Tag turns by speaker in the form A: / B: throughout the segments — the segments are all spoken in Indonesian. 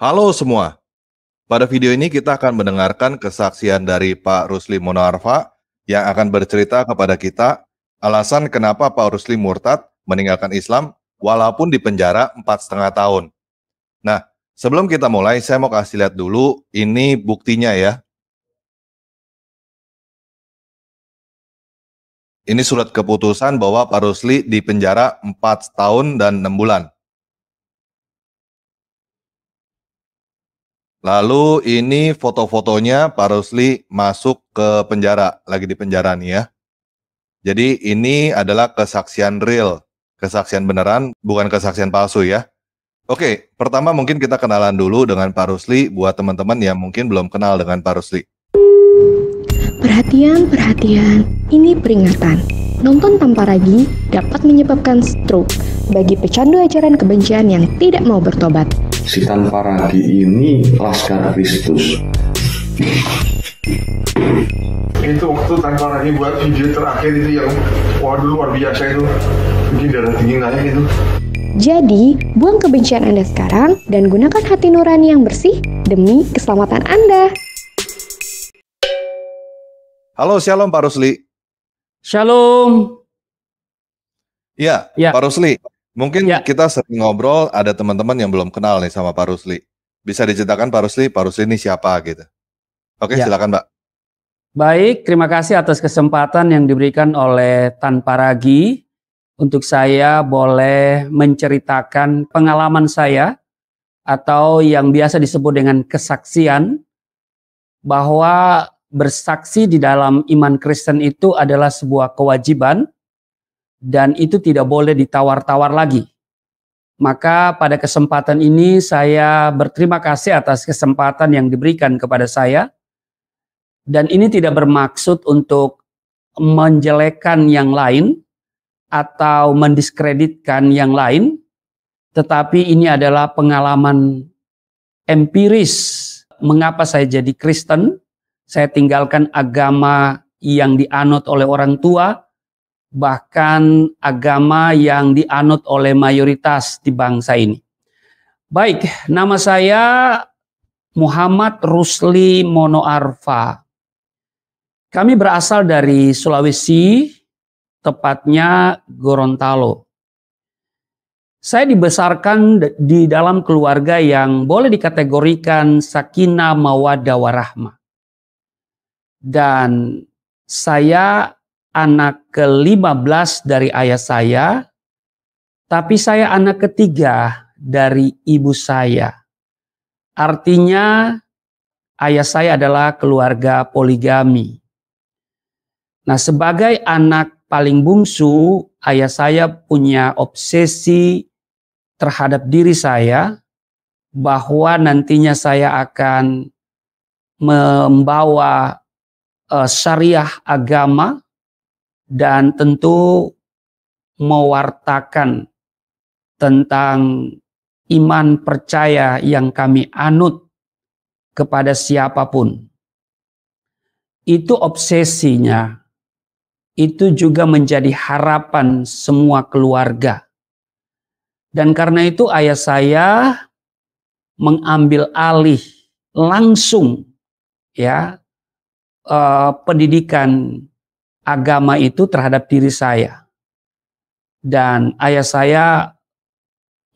A: Halo semua. Pada video ini kita akan mendengarkan kesaksian dari Pak Rusli Monarfa yang akan bercerita kepada kita alasan kenapa Pak Rusli murtad meninggalkan Islam walaupun di penjara empat setengah tahun. Nah, sebelum kita mulai, saya mau kasih lihat dulu ini buktinya ya. Ini surat keputusan bahwa Pak Rusli di penjara 4 tahun dan 6 bulan. Lalu ini foto-fotonya Pak Rusli masuk ke penjara, lagi di penjara nih ya. Jadi ini adalah kesaksian real, kesaksian beneran, bukan kesaksian palsu ya. Oke, pertama mungkin kita kenalan dulu dengan Pak Rusli buat teman-teman yang mungkin belum kenal dengan Pak Rusli.
B: Perhatian, perhatian, ini peringatan. Nonton tanpa ragi dapat menyebabkan stroke bagi pecandu ajaran kebencian yang tidak mau bertobat. Si tanpa ragi ini Laskar Kristus
C: itu waktu tanpa ragi buat video terakhir itu yang waduh luar biasa itu mungkin darah tinggi naik itu
B: jadi, buang kebencian Anda sekarang dan gunakan hati nurani yang bersih demi keselamatan Anda.
A: Halo, Shalom Pak Rusli. Shalom. Ya, ya. Pak Rusli. Mungkin ya. kita sering ngobrol ada teman-teman yang belum kenal nih sama Pak Rusli. Bisa diceritakan Pak Rusli, Pak Rusli ini siapa gitu. Oke, ya. silakan Mbak.
B: Baik, terima kasih atas kesempatan yang diberikan oleh Tan Paragi untuk saya boleh menceritakan pengalaman saya atau yang biasa disebut dengan kesaksian bahwa bersaksi di dalam iman Kristen itu adalah sebuah kewajiban dan itu tidak boleh ditawar-tawar lagi. Maka pada kesempatan ini saya berterima kasih atas kesempatan yang diberikan kepada saya. Dan ini tidak bermaksud untuk menjelekan yang lain atau mendiskreditkan yang lain, tetapi ini adalah pengalaman empiris mengapa saya jadi Kristen, saya tinggalkan agama yang dianut oleh orang tua, bahkan agama yang dianut oleh mayoritas di bangsa ini. Baik, nama saya Muhammad Rusli Mono Arfa. Kami berasal dari Sulawesi, tepatnya Gorontalo. Saya dibesarkan di dalam keluarga yang boleh dikategorikan sakinah mawadah warahmah. Dan saya anak ke-15 dari ayah saya, tapi saya anak ketiga dari ibu saya. Artinya ayah saya adalah keluarga poligami. Nah, sebagai anak paling bungsu, ayah saya punya obsesi terhadap diri saya bahwa nantinya saya akan membawa eh, syariah agama dan tentu mewartakan tentang iman percaya yang kami anut kepada siapapun. Itu obsesinya, itu juga menjadi harapan semua keluarga. Dan karena itu ayah saya mengambil alih langsung ya eh, pendidikan agama itu terhadap diri saya. Dan ayah saya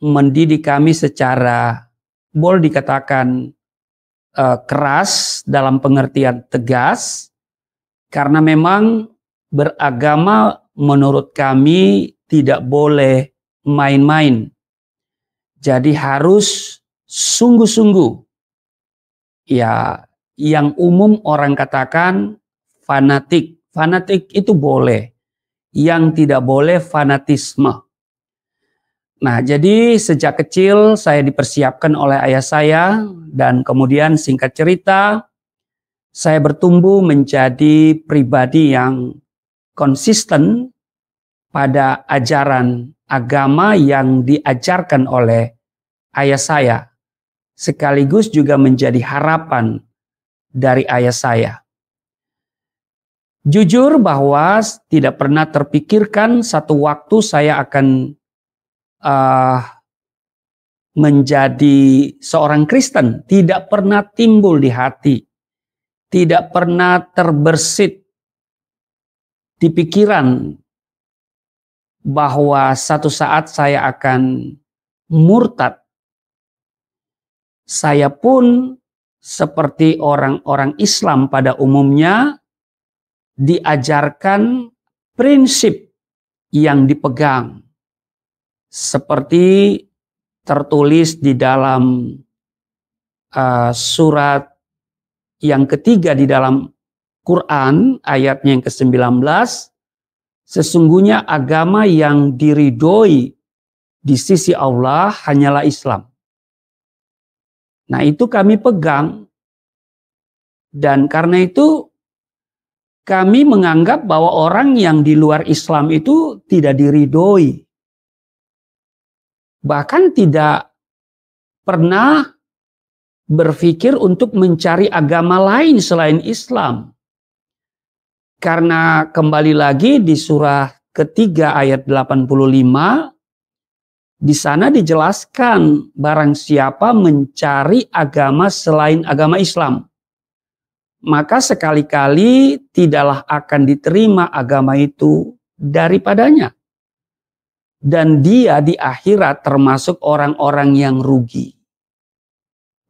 B: mendidik kami secara boleh dikatakan eh, keras dalam pengertian tegas karena memang beragama menurut kami tidak boleh main-main. Jadi harus sungguh-sungguh. Ya, yang umum orang katakan fanatik Fanatik itu boleh. Yang tidak boleh fanatisme. Nah, jadi sejak kecil saya dipersiapkan oleh ayah saya dan kemudian singkat cerita saya bertumbuh menjadi pribadi yang konsisten pada ajaran agama yang diajarkan oleh ayah saya sekaligus juga menjadi harapan dari ayah saya. Jujur bahwa tidak pernah terpikirkan satu waktu saya akan uh, menjadi seorang Kristen. Tidak pernah timbul di hati. Tidak pernah terbersit di pikiran bahwa satu saat saya akan murtad. Saya pun seperti orang-orang Islam pada umumnya diajarkan prinsip yang dipegang seperti tertulis di dalam uh, surat yang ketiga di dalam Quran ayatnya yang ke-19 sesungguhnya agama yang diridhoi di sisi Allah hanyalah Islam. Nah, itu kami pegang dan karena itu kami menganggap bahwa orang yang di luar Islam itu tidak diridoi. Bahkan tidak pernah berpikir untuk mencari agama lain selain Islam. Karena kembali lagi di surah ketiga ayat 85, di sana dijelaskan barang siapa mencari agama selain agama Islam maka sekali-kali tidaklah akan diterima agama itu daripadanya. Dan dia di akhirat termasuk orang-orang yang rugi.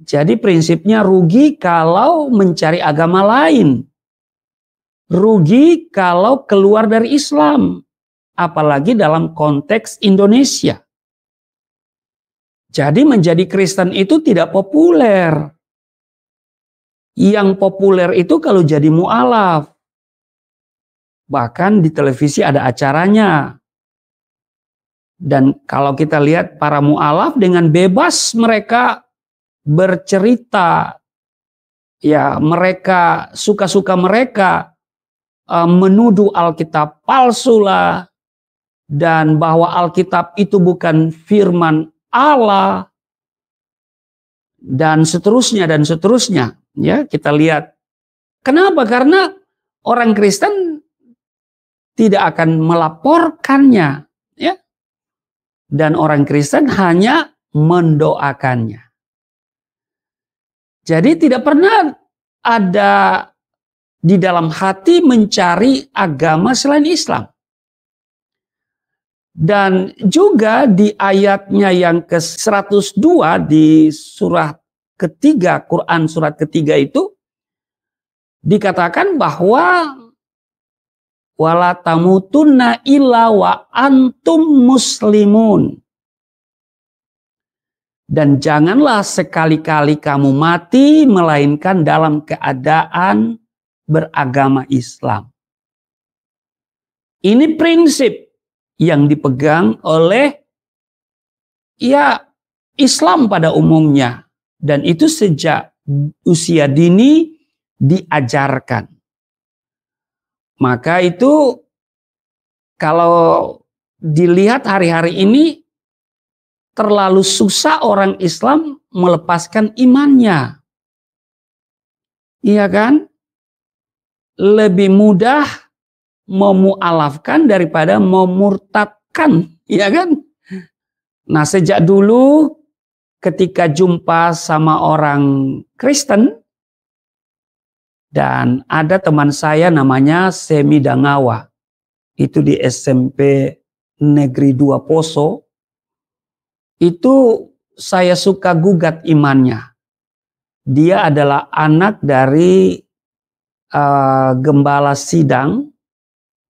B: Jadi prinsipnya rugi kalau mencari agama lain. Rugi kalau keluar dari Islam. Apalagi dalam konteks Indonesia. Jadi menjadi Kristen itu tidak populer. Yang populer itu kalau jadi mualaf. Bahkan di televisi ada acaranya. Dan kalau kita lihat para mualaf dengan bebas mereka bercerita. Ya, mereka suka-suka mereka eh, menuduh Alkitab palsu lah dan bahwa Alkitab itu bukan firman Allah dan seterusnya dan seterusnya. Ya, kita lihat. Kenapa? Karena orang Kristen tidak akan melaporkannya, ya. Dan orang Kristen hanya mendoakannya. Jadi tidak pernah ada di dalam hati mencari agama selain Islam. Dan juga di ayatnya yang ke-102 di surah ketiga, Quran surat ketiga itu dikatakan bahwa wala tamutunna illa antum muslimun. Dan janganlah sekali-kali kamu mati melainkan dalam keadaan beragama Islam. Ini prinsip yang dipegang oleh ya Islam pada umumnya. Dan itu sejak usia dini diajarkan. Maka itu kalau dilihat hari-hari ini terlalu susah orang Islam melepaskan imannya. Iya kan? Lebih mudah memualafkan daripada memurtadkan, iya kan? Nah, sejak dulu ketika jumpa sama orang Kristen dan ada teman saya namanya Semi Dangawa. Itu di SMP Negeri 2 Poso. Itu saya suka gugat imannya. Dia adalah anak dari uh, gembala sidang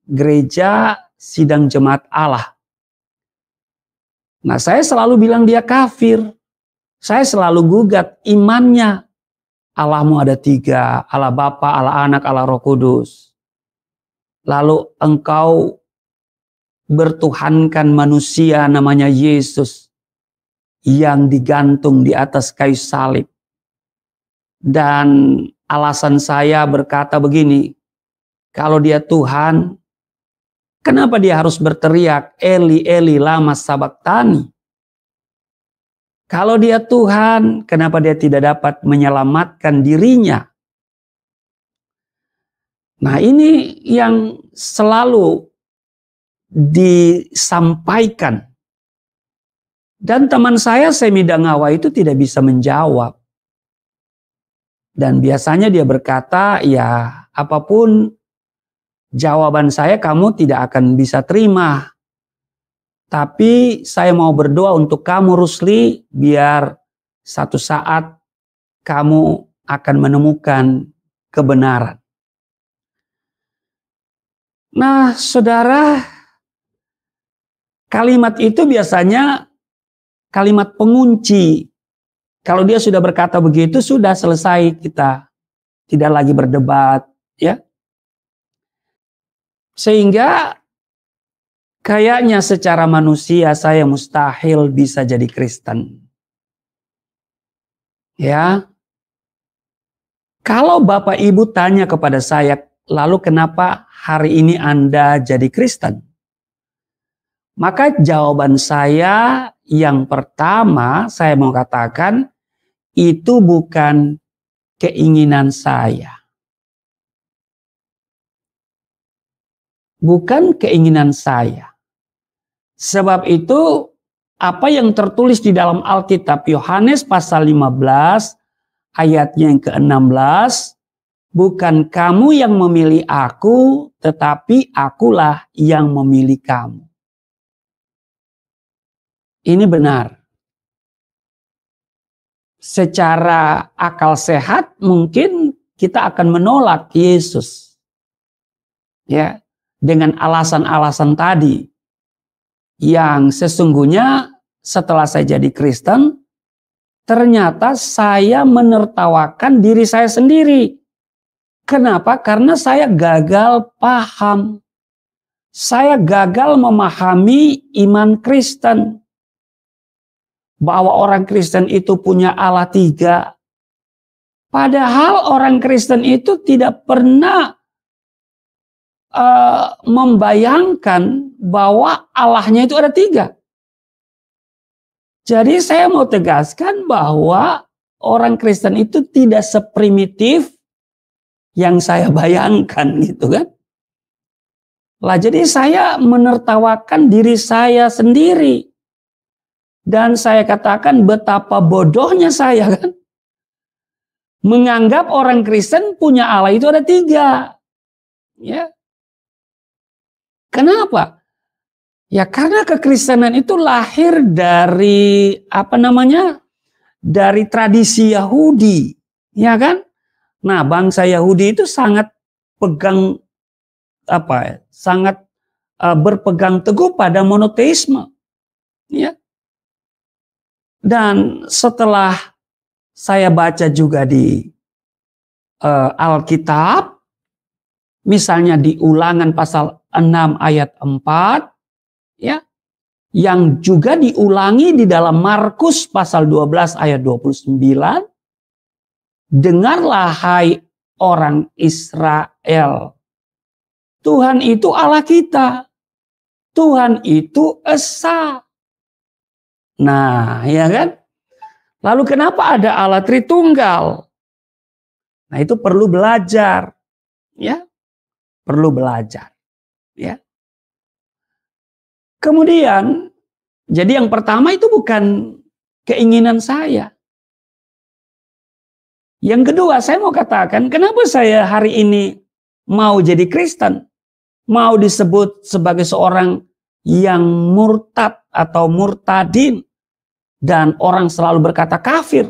B: gereja sidang jemaat Allah. Nah, saya selalu bilang dia kafir. Saya selalu gugat imannya. Allahmu ada tiga, Allah Bapa, Allah Anak, Allah Roh Kudus. Lalu engkau bertuhankan manusia namanya Yesus yang digantung di atas kayu salib. Dan alasan saya berkata begini, kalau dia Tuhan, Kenapa dia harus berteriak, Eli, Eli, lama sabaktani? Kalau dia Tuhan, kenapa dia tidak dapat menyelamatkan dirinya? Nah, ini yang selalu disampaikan. Dan teman saya Semi Dangawa itu tidak bisa menjawab. Dan biasanya dia berkata, "Ya, apapun jawaban saya kamu tidak akan bisa terima." Tapi saya mau berdoa untuk kamu Rusli biar satu saat kamu akan menemukan kebenaran. Nah, Saudara, kalimat itu biasanya kalimat pengunci. Kalau dia sudah berkata begitu sudah selesai kita tidak lagi berdebat, ya. Sehingga Kayaknya secara manusia saya mustahil bisa jadi Kristen. Ya. Kalau Bapak Ibu tanya kepada saya, lalu kenapa hari ini Anda jadi Kristen? Maka jawaban saya yang pertama saya mau katakan itu bukan keinginan saya. Bukan keinginan saya. Sebab itu apa yang tertulis di dalam Alkitab Yohanes pasal 15 ayatnya yang ke-16 bukan kamu yang memilih aku tetapi akulah yang memilih kamu. Ini benar. Secara akal sehat mungkin kita akan menolak Yesus. Ya, dengan alasan-alasan tadi yang sesungguhnya setelah saya jadi Kristen, ternyata saya menertawakan diri saya sendiri. Kenapa? Karena saya gagal paham. Saya gagal memahami iman Kristen. Bahwa orang Kristen itu punya Allah tiga. Padahal orang Kristen itu tidak pernah Eh, membayangkan bahwa Allahnya itu ada tiga. Jadi saya mau tegaskan bahwa orang Kristen itu tidak seprimitif yang saya bayangkan gitu kan. Lah jadi saya menertawakan diri saya sendiri. Dan saya katakan betapa bodohnya saya kan. Menganggap orang Kristen punya Allah itu ada tiga. Ya. Kenapa? Ya karena kekristenan itu lahir dari apa namanya? dari tradisi Yahudi, ya kan? Nah, bangsa Yahudi itu sangat pegang apa ya? sangat uh, berpegang teguh pada monoteisme. Ya. Dan setelah saya baca juga di uh, Alkitab misalnya di Ulangan pasal 6 ayat 4 ya yang juga diulangi di dalam Markus pasal 12 ayat 29 dengarlah hai orang Israel Tuhan itu Allah kita Tuhan itu Esa Nah, ya kan? Lalu kenapa ada Allah Tritunggal? Nah, itu perlu belajar. Ya. Perlu belajar. Ya. Kemudian, jadi yang pertama itu bukan keinginan saya. Yang kedua, saya mau katakan, kenapa saya hari ini mau jadi Kristen? Mau disebut sebagai seorang yang murtad atau murtadin dan orang selalu berkata kafir.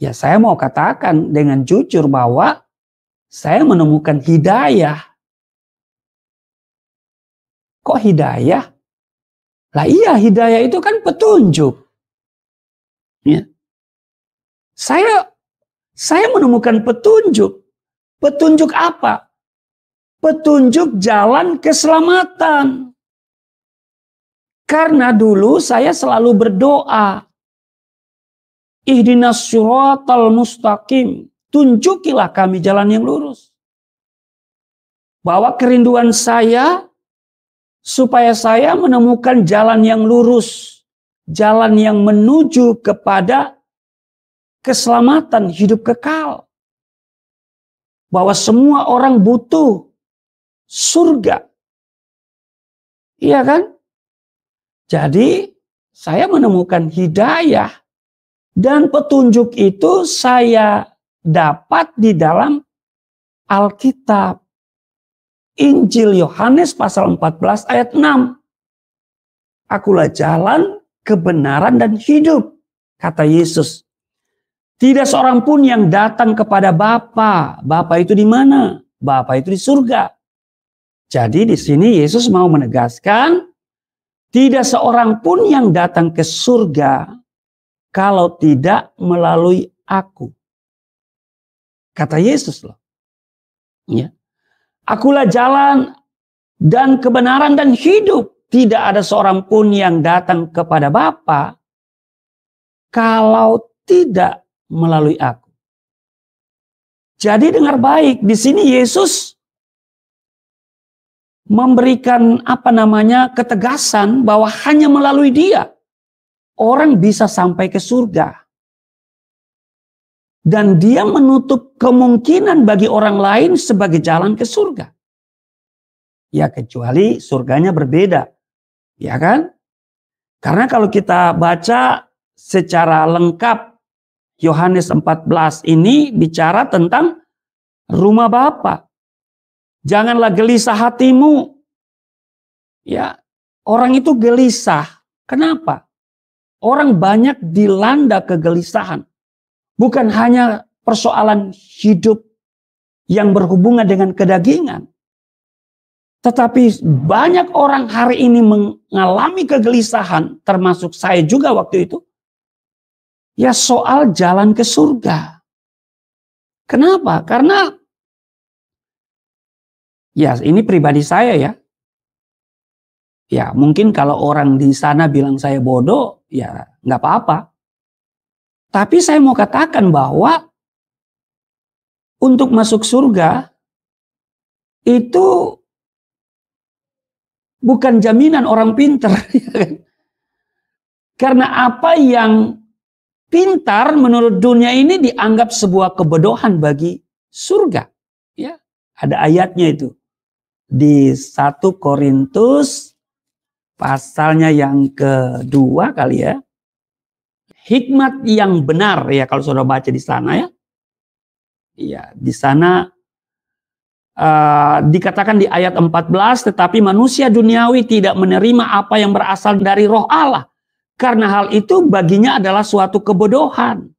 B: Ya saya mau katakan dengan jujur bahwa
D: saya menemukan hidayah Kok hidayah? Lah iya hidayah itu kan petunjuk. Ya.
B: Saya saya menemukan petunjuk. Petunjuk apa? Petunjuk jalan keselamatan. Karena dulu saya selalu berdoa. Ihdinas syuratal mustaqim. Tunjukilah kami jalan yang lurus. Bahwa kerinduan saya supaya saya menemukan jalan yang lurus, jalan yang menuju kepada keselamatan hidup kekal.
D: Bahwa semua orang butuh surga.
B: Iya kan? Jadi saya menemukan hidayah dan petunjuk itu saya dapat di dalam Alkitab. Injil Yohanes pasal 14 ayat 6. Akulah jalan, kebenaran dan hidup, kata Yesus. Tidak seorang pun yang datang kepada Bapa. Bapa itu di mana? Bapa itu di surga. Jadi di sini Yesus mau menegaskan tidak seorang pun yang datang ke surga kalau tidak melalui aku. Kata Yesus loh. Ya. Akulah jalan dan kebenaran dan hidup. Tidak ada seorang pun yang datang kepada Bapa kalau tidak melalui aku. Jadi dengar baik, di sini Yesus memberikan apa namanya ketegasan bahwa hanya melalui dia orang bisa sampai ke surga dan dia menutup kemungkinan bagi orang lain sebagai jalan ke surga. Ya kecuali surganya berbeda. Ya kan? Karena kalau kita baca secara lengkap Yohanes 14 ini bicara tentang rumah Bapa. Janganlah gelisah hatimu. Ya, orang itu gelisah. Kenapa? Orang banyak dilanda kegelisahan. Bukan hanya persoalan hidup yang berhubungan dengan kedagingan. Tetapi banyak orang hari ini mengalami kegelisahan, termasuk saya juga waktu itu. Ya soal jalan ke surga. Kenapa? Karena ya ini pribadi saya ya. Ya mungkin kalau orang di sana bilang saya bodoh, ya nggak apa-apa. Tapi saya mau katakan bahwa untuk masuk surga itu bukan jaminan orang pinter. Ya kan? Karena apa yang pintar menurut dunia ini dianggap sebuah kebodohan bagi surga. Ya, ada ayatnya itu di 1 Korintus pasalnya yang kedua kali ya hikmat yang benar ya kalau sudah baca di sana ya. Iya, di sana uh, dikatakan di ayat 14 tetapi manusia duniawi tidak menerima apa yang berasal dari roh Allah karena hal itu baginya adalah suatu kebodohan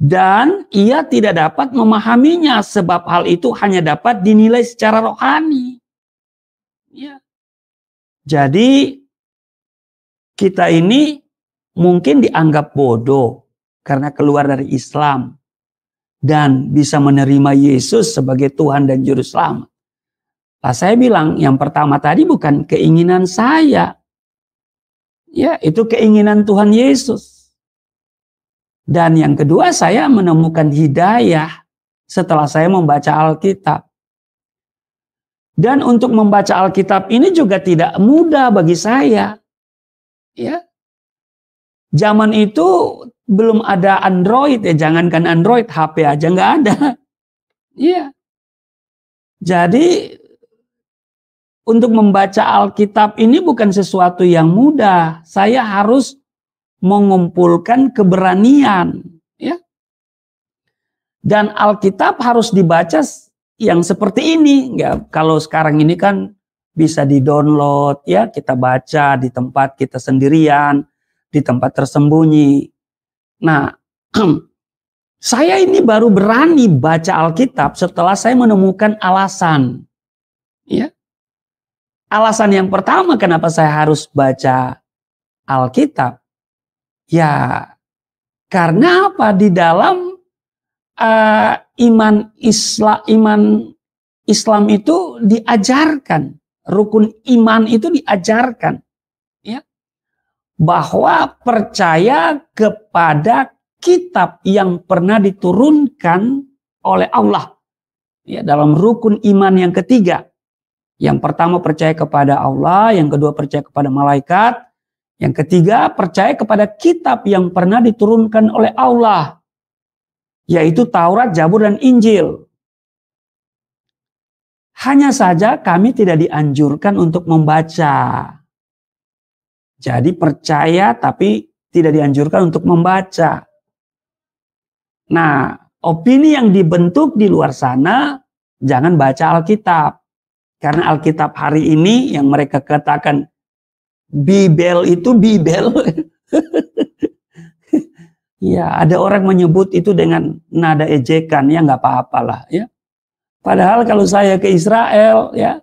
B: dan ia tidak dapat memahaminya sebab hal itu hanya dapat dinilai secara rohani. Ya. Jadi kita ini mungkin dianggap bodoh karena keluar dari Islam dan bisa menerima Yesus sebagai Tuhan dan Juru Selamat. Lah saya bilang yang pertama tadi bukan keinginan saya. Ya itu keinginan Tuhan Yesus. Dan yang kedua saya menemukan hidayah setelah saya membaca Alkitab. Dan untuk membaca Alkitab ini juga tidak mudah bagi saya. Ya, Zaman itu belum ada Android ya, jangankan Android, HP aja nggak ada. Iya. Jadi untuk membaca Alkitab ini bukan sesuatu yang mudah. Saya harus mengumpulkan keberanian, ya. Dan Alkitab harus dibaca yang seperti ini, ya. Kalau sekarang ini kan bisa di-download, ya, kita baca di tempat kita sendirian, di tempat tersembunyi. Nah, saya ini baru berani baca Alkitab setelah saya menemukan alasan. Ya. Alasan yang pertama kenapa saya harus baca Alkitab? Ya, karena apa? Di dalam uh, iman Islam iman Islam itu diajarkan, rukun iman itu diajarkan bahwa percaya kepada kitab yang pernah diturunkan oleh Allah ya dalam rukun iman yang ketiga. Yang pertama percaya kepada Allah, yang kedua percaya kepada malaikat, yang ketiga percaya kepada kitab yang pernah diturunkan oleh Allah yaitu Taurat, Jabur dan Injil. Hanya saja kami tidak dianjurkan untuk membaca jadi percaya tapi tidak dianjurkan untuk membaca. Nah, opini yang dibentuk di luar sana jangan baca Alkitab. Karena Alkitab hari ini yang mereka katakan Bibel itu Bibel. ya, ada orang menyebut itu dengan nada ejekan, ya nggak apa-apalah ya. Padahal kalau saya ke Israel ya,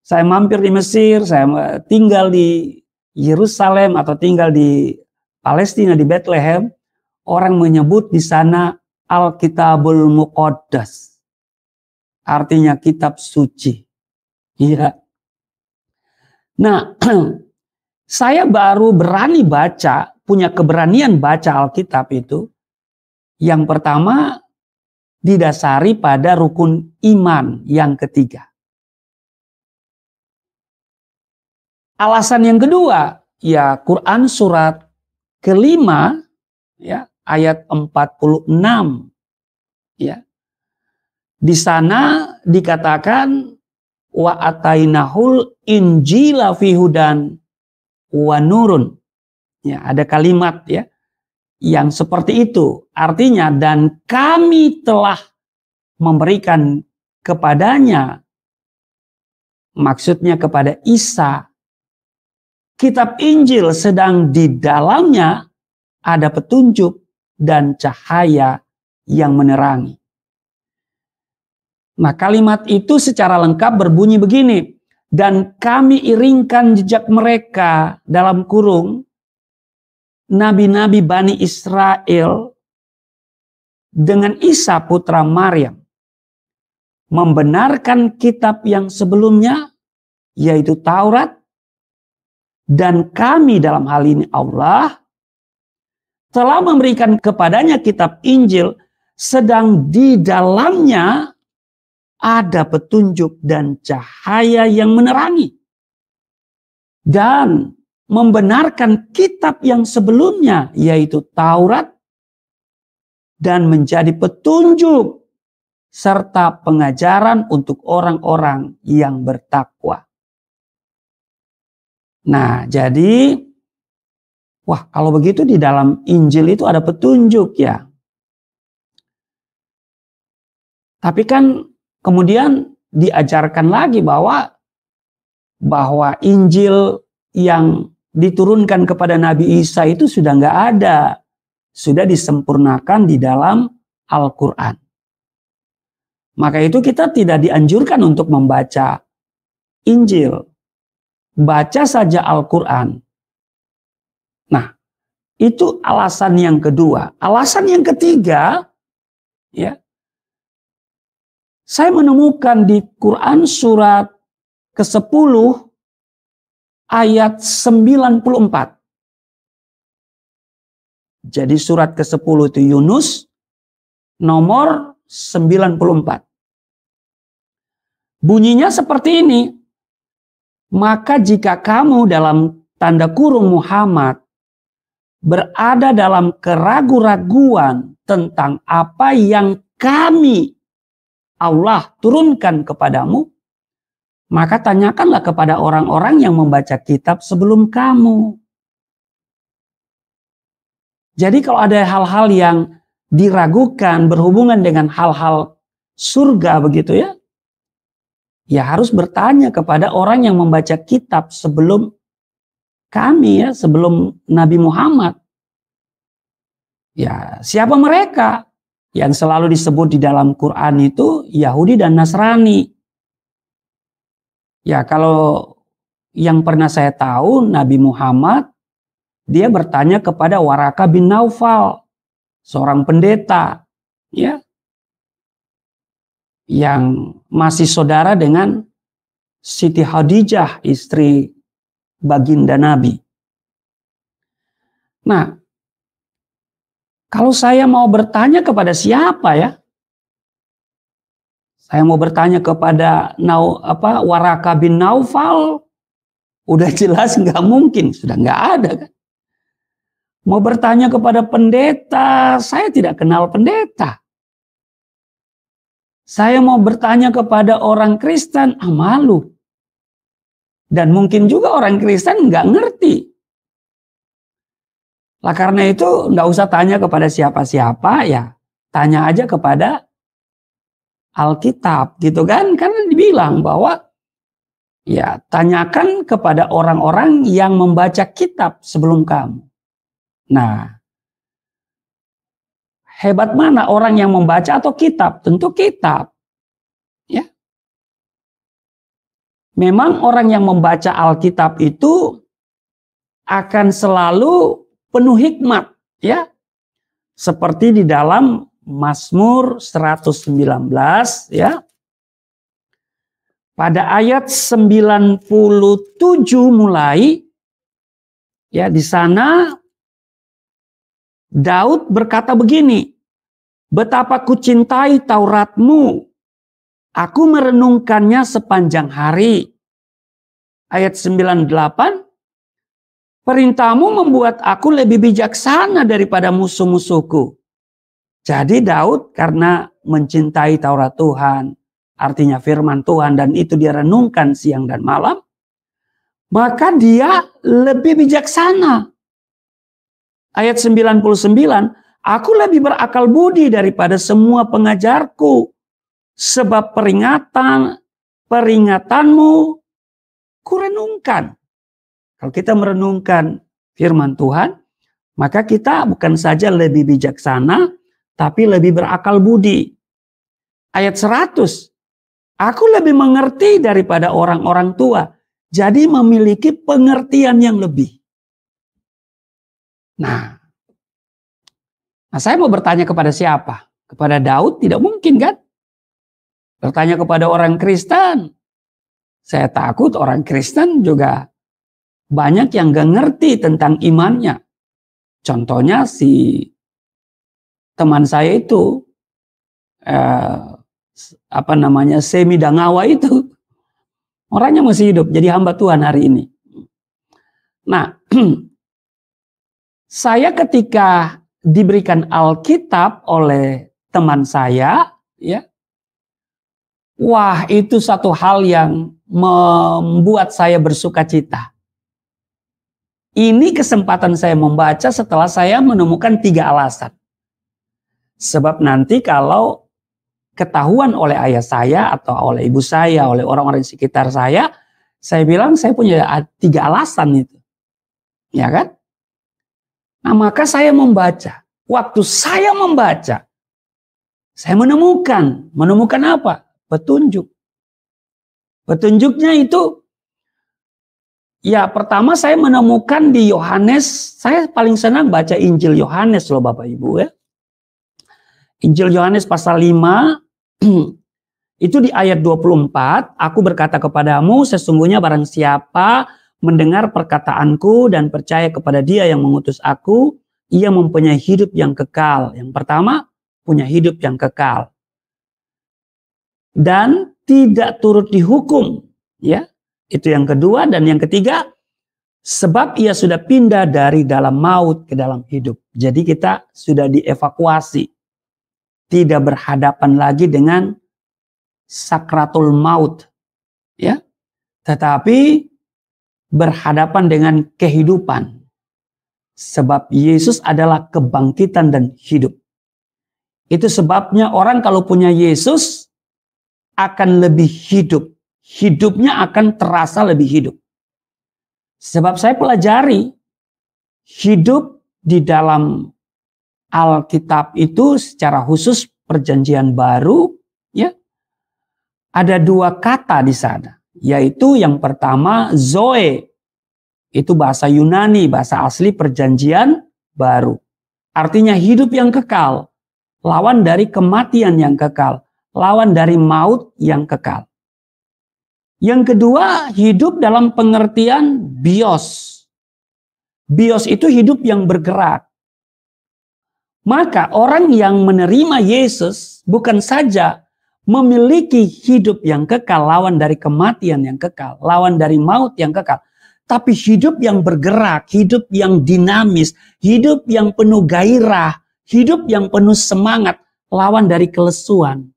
B: saya mampir di Mesir, saya eh, tinggal di Yerusalem atau tinggal di Palestina di Bethlehem, orang menyebut di sana Alkitabul Muqaddas. Artinya kitab suci. Iya. Nah, saya baru berani baca, punya keberanian baca Alkitab itu. Yang pertama didasari pada rukun iman yang ketiga. Alasan yang kedua, ya Quran surat kelima ya ayat 46 ya. Di sana dikatakan wa atainahul injila fi hudan wa nurun. Ya, ada kalimat ya yang seperti itu. Artinya dan kami telah memberikan kepadanya maksudnya kepada Isa kitab Injil sedang di dalamnya ada petunjuk dan cahaya yang menerangi. Nah, kalimat itu secara lengkap berbunyi begini: "Dan kami iringkan jejak mereka dalam kurung nabi-nabi Bani Israel dengan Isa putra Maryam membenarkan kitab yang sebelumnya yaitu Taurat dan kami dalam hal ini Allah telah memberikan kepadanya kitab Injil sedang di dalamnya ada petunjuk dan cahaya yang menerangi dan membenarkan kitab yang sebelumnya yaitu Taurat dan menjadi petunjuk serta pengajaran untuk orang-orang yang bertakwa. Nah, jadi wah kalau begitu di dalam Injil itu ada petunjuk ya. Tapi kan kemudian diajarkan lagi bahwa bahwa Injil yang diturunkan kepada Nabi Isa itu sudah nggak ada, sudah disempurnakan di dalam Al-Quran. Maka itu kita tidak dianjurkan untuk membaca Injil, baca saja Al-Quran. Nah, itu alasan yang kedua. Alasan yang ketiga, ya, saya menemukan di Quran surat ke-10 ayat 94. Jadi surat ke-10 itu Yunus nomor 94. Bunyinya seperti ini. Maka jika kamu dalam tanda kurung Muhammad berada dalam keraguan-raguan tentang apa yang kami Allah turunkan kepadamu, maka tanyakanlah kepada orang-orang yang membaca kitab sebelum kamu. Jadi kalau ada hal-hal yang diragukan berhubungan dengan hal-hal surga begitu ya, ya harus bertanya kepada orang yang membaca kitab sebelum kami ya, sebelum Nabi Muhammad. Ya, siapa mereka yang selalu disebut di dalam Quran itu Yahudi dan Nasrani. Ya, kalau yang pernah saya tahu Nabi Muhammad dia bertanya kepada Waraka bin Naufal, seorang pendeta, ya yang masih saudara dengan Siti Khadijah, istri baginda Nabi. Nah, kalau saya mau bertanya kepada siapa ya? Saya mau bertanya kepada Nau, apa Waraka bin Naufal, udah jelas nggak mungkin, sudah nggak ada kan? Mau bertanya kepada pendeta, saya tidak kenal pendeta. Saya mau bertanya kepada orang Kristen, ah, malu. Dan mungkin juga orang Kristen nggak ngerti. Lah karena itu nggak usah tanya kepada siapa-siapa ya. Tanya aja kepada Alkitab gitu kan. Karena dibilang bahwa ya tanyakan kepada orang-orang yang membaca kitab sebelum kamu. Nah hebat mana orang yang membaca atau kitab? Tentu kitab. Ya. Memang orang yang membaca Alkitab itu akan selalu penuh hikmat, ya. Seperti di dalam Mazmur 119 ya. Pada ayat 97 mulai ya di sana Daud berkata begini, Betapa ku cintai Tauratmu, aku merenungkannya sepanjang hari. Ayat 98, Perintahmu membuat aku lebih bijaksana daripada musuh-musuhku. Jadi Daud karena mencintai Taurat Tuhan, artinya firman Tuhan dan itu dia renungkan siang dan malam, maka dia lebih bijaksana ayat 99, aku lebih berakal budi daripada semua pengajarku. Sebab peringatan, peringatanmu kurenungkan. Kalau kita merenungkan firman Tuhan, maka kita bukan saja lebih bijaksana, tapi lebih berakal budi. Ayat 100, aku lebih mengerti daripada orang-orang tua. Jadi memiliki pengertian yang lebih. Nah, nah saya mau bertanya kepada siapa? Kepada Daud tidak mungkin kan? Bertanya kepada orang Kristen. Saya takut orang Kristen juga banyak yang gak ngerti tentang imannya. Contohnya si teman saya itu, eh, apa namanya, semi dangawa itu. Orangnya masih hidup, jadi hamba Tuhan hari ini. Nah, Saya ketika diberikan Alkitab oleh teman saya, ya, wah itu satu hal yang membuat saya bersuka cita. Ini kesempatan saya membaca setelah saya menemukan tiga alasan. Sebab nanti kalau ketahuan oleh ayah saya atau oleh ibu saya, oleh orang-orang di sekitar saya, saya bilang saya punya tiga alasan itu. Ya kan? Nah, maka saya membaca. Waktu saya membaca, saya menemukan. Menemukan apa? Petunjuk. Petunjuknya itu, ya pertama saya menemukan di Yohanes, saya paling senang baca Injil Yohanes loh Bapak Ibu ya. Injil Yohanes pasal 5, itu di ayat 24, aku berkata kepadamu, sesungguhnya barang siapa mendengar perkataanku dan percaya kepada dia yang mengutus aku, ia mempunyai hidup yang kekal. Yang pertama, punya hidup yang kekal. Dan tidak turut dihukum, ya. Itu yang kedua dan yang ketiga, sebab ia sudah pindah dari dalam maut ke dalam hidup. Jadi kita sudah dievakuasi. Tidak berhadapan lagi dengan sakratul maut, ya. Tetapi berhadapan dengan kehidupan. Sebab Yesus adalah kebangkitan dan hidup. Itu sebabnya orang kalau punya Yesus akan lebih hidup. Hidupnya akan terasa lebih hidup. Sebab saya pelajari hidup di dalam Alkitab itu secara khusus perjanjian baru ya. Ada dua kata di sana yaitu yang pertama Zoe. Itu bahasa Yunani, bahasa asli perjanjian baru. Artinya hidup yang kekal, lawan dari kematian yang kekal, lawan dari maut yang kekal. Yang kedua, hidup dalam pengertian bios. Bios itu hidup yang bergerak. Maka orang yang menerima Yesus bukan saja memiliki hidup yang kekal, lawan dari kematian yang kekal, lawan dari maut yang kekal. Tapi hidup yang bergerak, hidup yang dinamis, hidup yang penuh gairah, hidup yang penuh semangat, lawan dari kelesuan,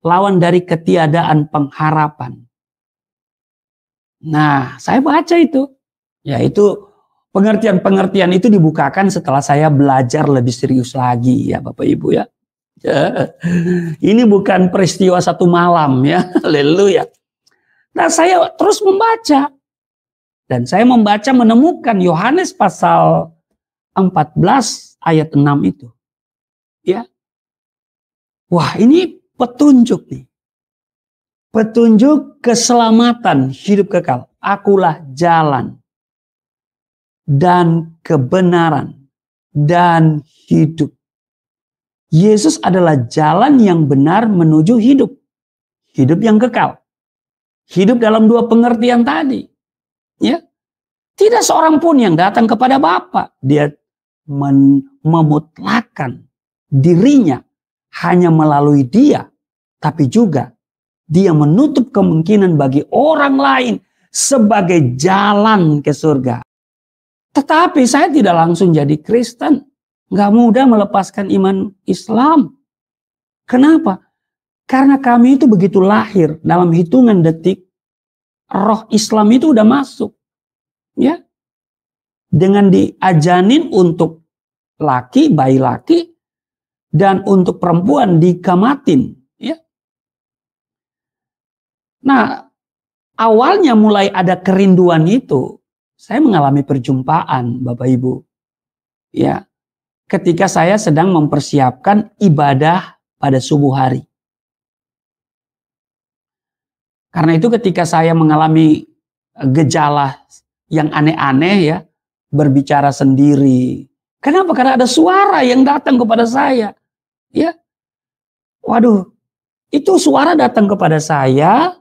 B: lawan dari ketiadaan pengharapan. Nah, saya baca itu, yaitu pengertian-pengertian itu dibukakan setelah saya belajar lebih serius lagi ya Bapak Ibu ya. Ini bukan peristiwa satu malam ya. Haleluya. Nah, saya terus membaca. Dan saya membaca menemukan Yohanes pasal 14 ayat 6 itu. Ya. Wah, ini petunjuk nih. Petunjuk keselamatan hidup kekal. Akulah jalan dan kebenaran dan hidup. Yesus adalah jalan yang benar menuju hidup. Hidup yang kekal. Hidup dalam dua pengertian tadi. Ya. Tidak seorang pun yang datang kepada Bapa, dia memutlakan dirinya hanya melalui dia, tapi juga dia menutup kemungkinan bagi orang lain sebagai jalan ke surga. Tetapi saya tidak langsung jadi Kristen nggak mudah melepaskan iman Islam. Kenapa? Karena kami itu begitu lahir dalam hitungan detik, roh Islam itu udah masuk. Ya. Dengan diajanin untuk laki, bayi laki, dan untuk perempuan dikamatin. Ya. Nah, awalnya mulai ada kerinduan itu, saya mengalami perjumpaan Bapak Ibu. Ya, ketika saya sedang mempersiapkan ibadah pada subuh hari. Karena itu ketika saya mengalami gejala yang aneh-aneh ya, berbicara sendiri. Kenapa? Karena ada suara yang datang kepada saya. Ya. Waduh, itu suara datang kepada saya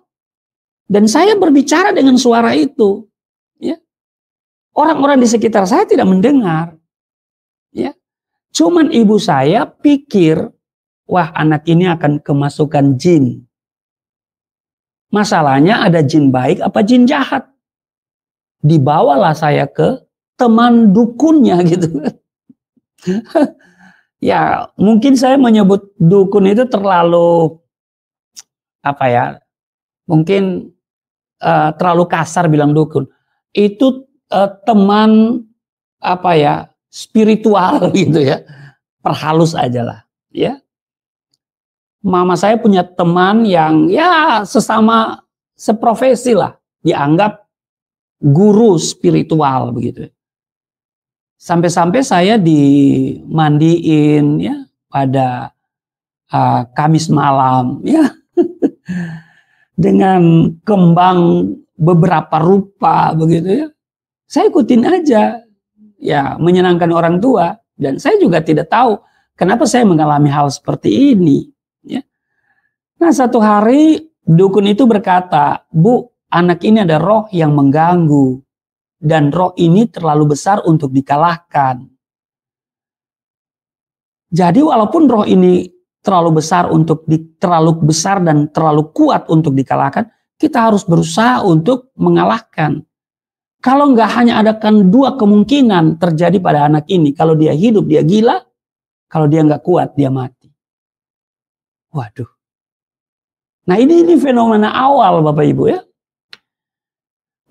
B: dan saya berbicara dengan suara itu. Ya. Orang-orang di sekitar saya tidak mendengar. Cuman ibu saya pikir, wah anak ini akan kemasukan jin. Masalahnya ada jin baik apa jin jahat. Dibawalah saya ke teman dukunnya gitu. ya mungkin saya menyebut dukun itu terlalu apa ya mungkin uh, terlalu kasar bilang dukun itu uh, teman apa ya spiritual gitu ya. Perhalus aja lah ya. Mama saya punya teman yang ya sesama seprofesi lah, dianggap guru spiritual begitu. Ya. Sampai-sampai saya dimandiin ya pada uh, Kamis malam ya dengan kembang beberapa rupa begitu ya. Saya ikutin aja ya menyenangkan orang tua dan saya juga tidak tahu kenapa saya mengalami hal seperti ini ya. Nah, satu hari dukun itu berkata, "Bu, anak ini ada roh yang mengganggu dan roh ini terlalu besar untuk dikalahkan." Jadi walaupun roh ini terlalu besar untuk di, terlalu besar dan terlalu kuat untuk dikalahkan, kita harus berusaha untuk mengalahkan. Kalau nggak hanya ada kan dua kemungkinan terjadi pada anak ini. Kalau dia hidup, dia gila. Kalau dia nggak kuat, dia mati. Waduh. Nah ini, ini fenomena awal Bapak Ibu ya.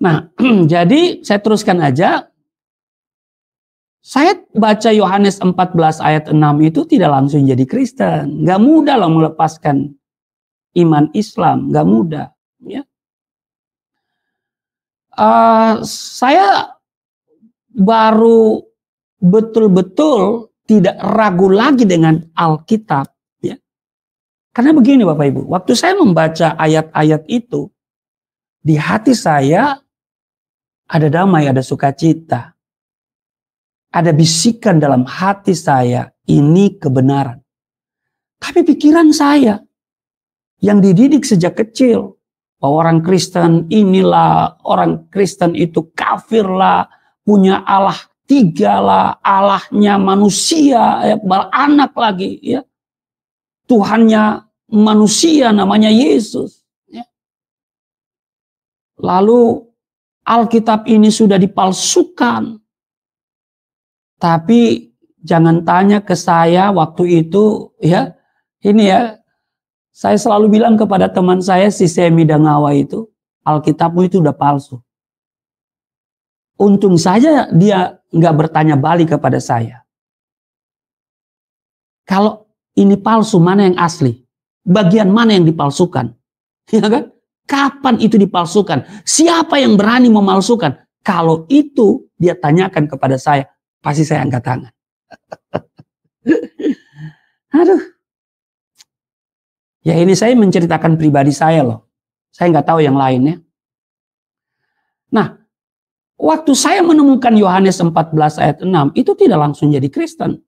B: Nah jadi saya teruskan aja. Saya baca Yohanes 14 ayat 6 itu tidak langsung jadi Kristen. Nggak mudah loh melepaskan iman Islam. Nggak mudah. Ya. Eh, saya baru betul-betul tidak ragu lagi dengan Alkitab. Ya. Karena begini Bapak Ibu, waktu saya membaca ayat-ayat itu, di hati saya ada damai, ada sukacita. Ada bisikan dalam hati saya, ini kebenaran. Tapi pikiran saya yang dididik sejak kecil bahwa orang Kristen inilah, orang Kristen itu kafirlah, punya Allah tiga lah, Allahnya manusia, ya, anak lagi, ya. Tuhannya manusia namanya Yesus. Ya. Lalu Alkitab ini sudah dipalsukan. Tapi jangan tanya ke saya waktu itu ya. Ini ya, saya selalu bilang kepada teman saya, si Semi Dangawa itu, Alkitabmu itu udah palsu. Untung saja dia nggak bertanya balik kepada saya. Kalau ini palsu, mana yang asli? Bagian mana yang dipalsukan? Ya kan? Kapan itu dipalsukan? Siapa yang berani memalsukan? Kalau itu dia tanyakan kepada saya, pasti saya angkat tangan. Aduh, Ya ini saya menceritakan pribadi saya loh. Saya nggak tahu yang lainnya. Nah, waktu saya menemukan Yohanes 14 ayat 6 itu tidak langsung jadi Kristen.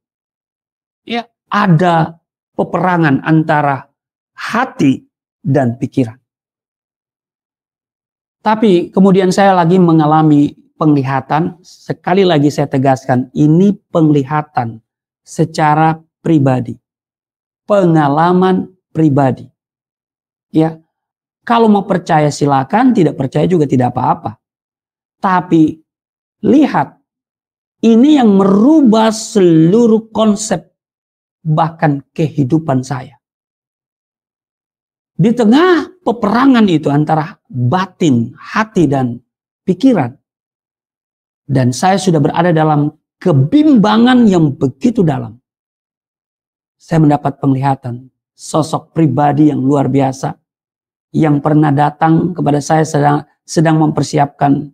B: Ya, ada peperangan antara hati dan pikiran. Tapi kemudian saya lagi mengalami penglihatan, sekali lagi saya tegaskan, ini penglihatan secara pribadi. Pengalaman pribadi. Ya, kalau mau percaya silakan, tidak percaya juga tidak apa-apa. Tapi lihat, ini yang merubah seluruh konsep bahkan kehidupan saya. Di tengah peperangan itu antara batin, hati dan pikiran. Dan saya sudah berada dalam kebimbangan yang begitu dalam. Saya mendapat penglihatan sosok pribadi yang luar biasa yang pernah datang kepada saya sedang sedang mempersiapkan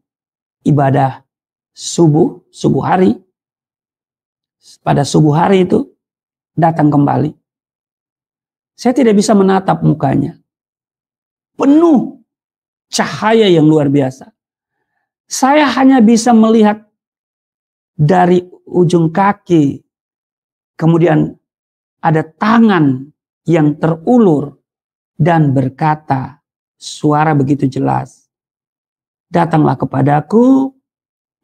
B: ibadah subuh, subuh hari. Pada subuh hari itu datang kembali. Saya tidak bisa menatap mukanya. Penuh cahaya yang luar biasa. Saya hanya bisa melihat dari ujung kaki, kemudian ada tangan yang terulur dan berkata, suara begitu jelas, datanglah kepadaku,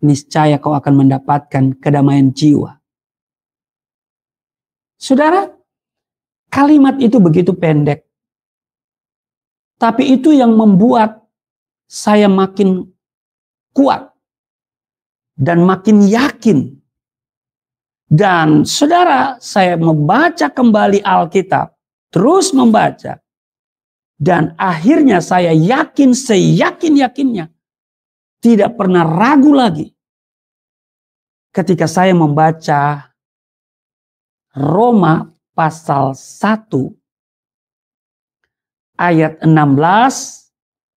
B: niscaya kau akan mendapatkan kedamaian jiwa. Saudara, kalimat itu begitu pendek. Tapi itu yang membuat saya makin kuat dan makin yakin. Dan saudara, saya membaca kembali Alkitab terus membaca. Dan akhirnya saya yakin, seyakin-yakinnya tidak pernah ragu lagi ketika saya membaca Roma pasal 1 ayat 16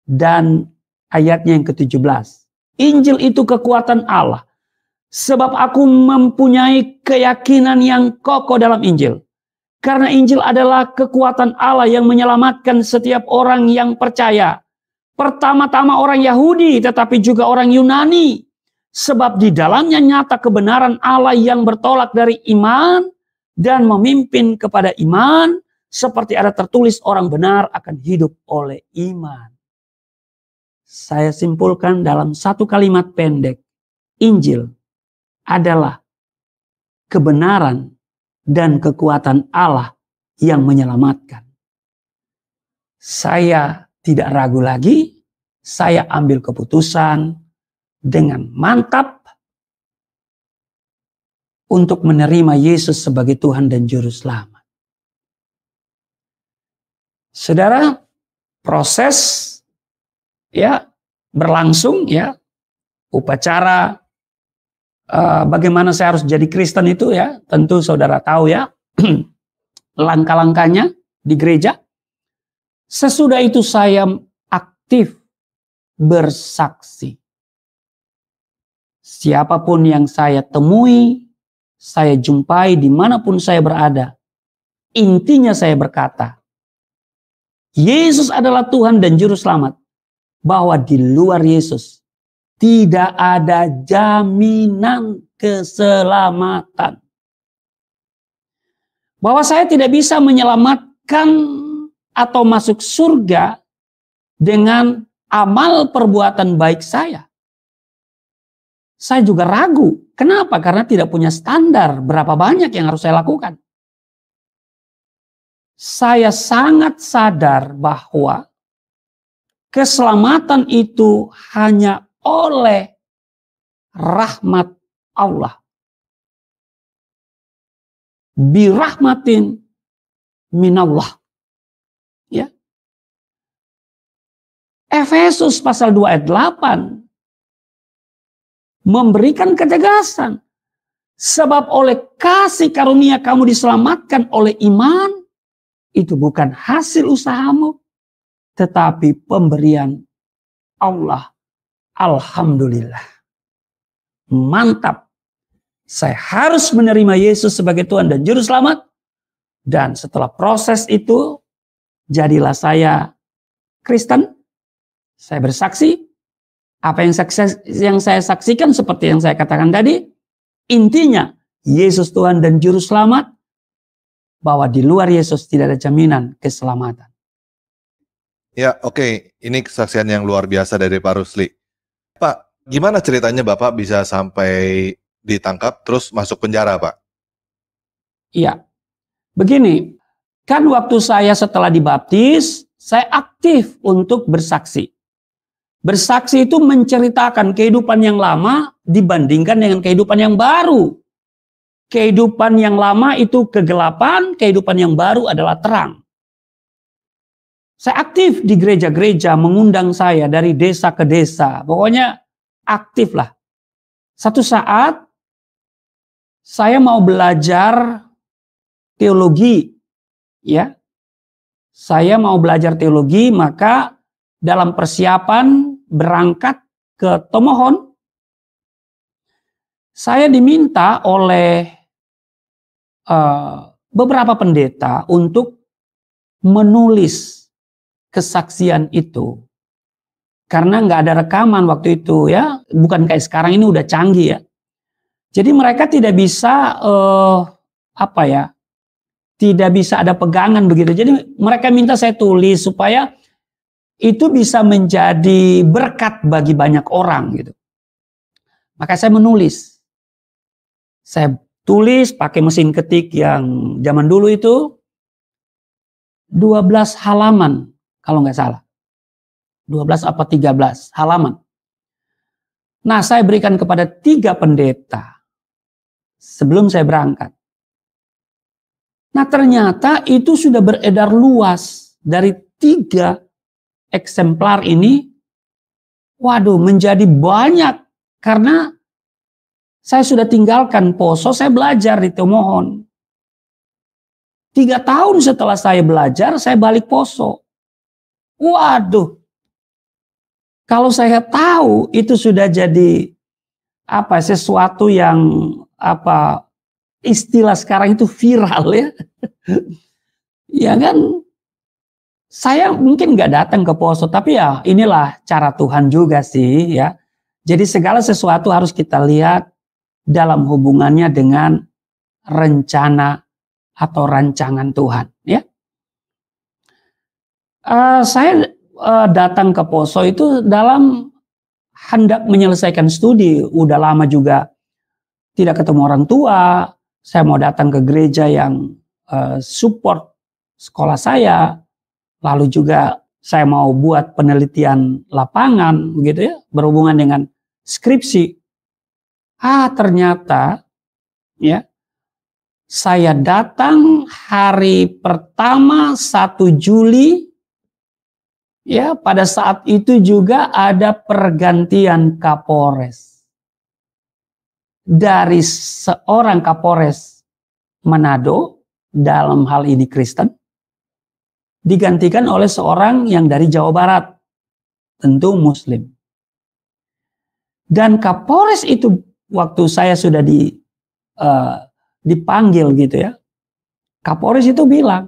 B: dan ayatnya yang ke-17. Injil itu kekuatan Allah. Sebab aku mempunyai keyakinan yang kokoh dalam Injil. Karena Injil adalah kekuatan Allah yang menyelamatkan setiap orang yang percaya. Pertama-tama orang Yahudi tetapi juga orang Yunani. Sebab di dalamnya nyata kebenaran Allah yang bertolak dari iman dan memimpin kepada iman. Seperti ada tertulis orang benar akan hidup oleh iman. Saya simpulkan dalam satu kalimat pendek. Injil adalah kebenaran dan kekuatan Allah yang menyelamatkan. Saya tidak ragu lagi, saya ambil keputusan dengan mantap untuk menerima Yesus sebagai Tuhan dan Juru Selamat. Saudara, proses ya berlangsung ya upacara Eh, bagaimana saya harus jadi Kristen itu ya, tentu saudara tahu ya langkah-langkahnya di gereja. Sesudah itu saya aktif bersaksi. Siapapun yang saya temui, saya jumpai dimanapun saya berada. Intinya saya berkata, Yesus adalah Tuhan dan Juru Selamat. Bahwa di luar Yesus tidak ada jaminan keselamatan. Bahwa saya tidak bisa menyelamatkan atau masuk surga dengan amal perbuatan baik saya. Saya juga ragu. Kenapa? Karena tidak punya standar berapa banyak yang harus saya lakukan. Saya sangat sadar bahwa
D: keselamatan itu hanya oleh rahmat Allah. Birahmatin minallah. Ya.
B: Efesus pasal 2 ayat 8 memberikan ketegasan. Sebab oleh kasih karunia kamu diselamatkan oleh iman, itu bukan hasil usahamu, tetapi pemberian Allah Alhamdulillah. Mantap. Saya harus menerima Yesus sebagai Tuhan dan Juru Selamat. Dan setelah proses itu, jadilah saya Kristen. Saya bersaksi. Apa yang, sukses, yang saya saksikan seperti yang saya katakan tadi. Intinya, Yesus Tuhan dan Juru Selamat. Bahwa di luar Yesus tidak ada jaminan keselamatan.
A: Ya, oke. Okay. Ini kesaksian yang luar biasa dari Pak Rusli. Pak, gimana ceritanya Bapak bisa sampai ditangkap terus masuk penjara, Pak?
B: Iya. Begini, kan waktu saya setelah dibaptis, saya aktif untuk bersaksi. Bersaksi itu menceritakan kehidupan yang lama dibandingkan dengan kehidupan yang baru. Kehidupan yang lama itu kegelapan, kehidupan yang baru adalah terang. Saya aktif di gereja-gereja mengundang saya dari desa ke desa. Pokoknya aktif lah. Satu saat saya mau belajar teologi ya. Saya mau belajar teologi, maka dalam persiapan berangkat ke Tomohon saya diminta oleh uh, beberapa pendeta untuk menulis kesaksian itu karena nggak ada rekaman waktu itu ya bukan kayak sekarang ini udah canggih ya jadi mereka tidak bisa eh, apa ya tidak bisa ada pegangan begitu jadi mereka minta saya tulis supaya itu bisa menjadi berkat bagi banyak orang gitu maka saya menulis saya tulis pakai mesin ketik yang zaman dulu itu 12 halaman kalau nggak salah. 12 apa 13 halaman. Nah, saya berikan kepada tiga pendeta sebelum saya berangkat. Nah, ternyata itu sudah beredar luas dari tiga eksemplar ini. Waduh, menjadi banyak karena saya sudah tinggalkan poso, saya belajar di Tomohon. Tiga tahun setelah saya belajar, saya balik poso. Waduh. Kalau saya tahu itu sudah jadi apa sesuatu yang apa istilah sekarang itu viral ya. ya kan saya mungkin nggak datang ke poso tapi ya inilah cara Tuhan juga sih ya. Jadi segala sesuatu harus kita lihat dalam hubungannya dengan rencana atau rancangan Tuhan. Uh, saya uh, datang ke Poso itu dalam hendak menyelesaikan studi, udah lama juga tidak ketemu orang tua. Saya mau datang ke gereja yang uh, support sekolah saya, lalu juga saya mau buat penelitian lapangan, begitu ya, berhubungan dengan skripsi. Ah, ternyata ya saya datang hari pertama 1 Juli Ya, pada saat itu juga ada pergantian Kapolres. Dari seorang Kapolres Manado, dalam hal ini Kristen, digantikan oleh seorang yang dari Jawa Barat, tentu Muslim. Dan Kapolres itu waktu saya sudah di uh, dipanggil gitu ya, Kapolres itu bilang,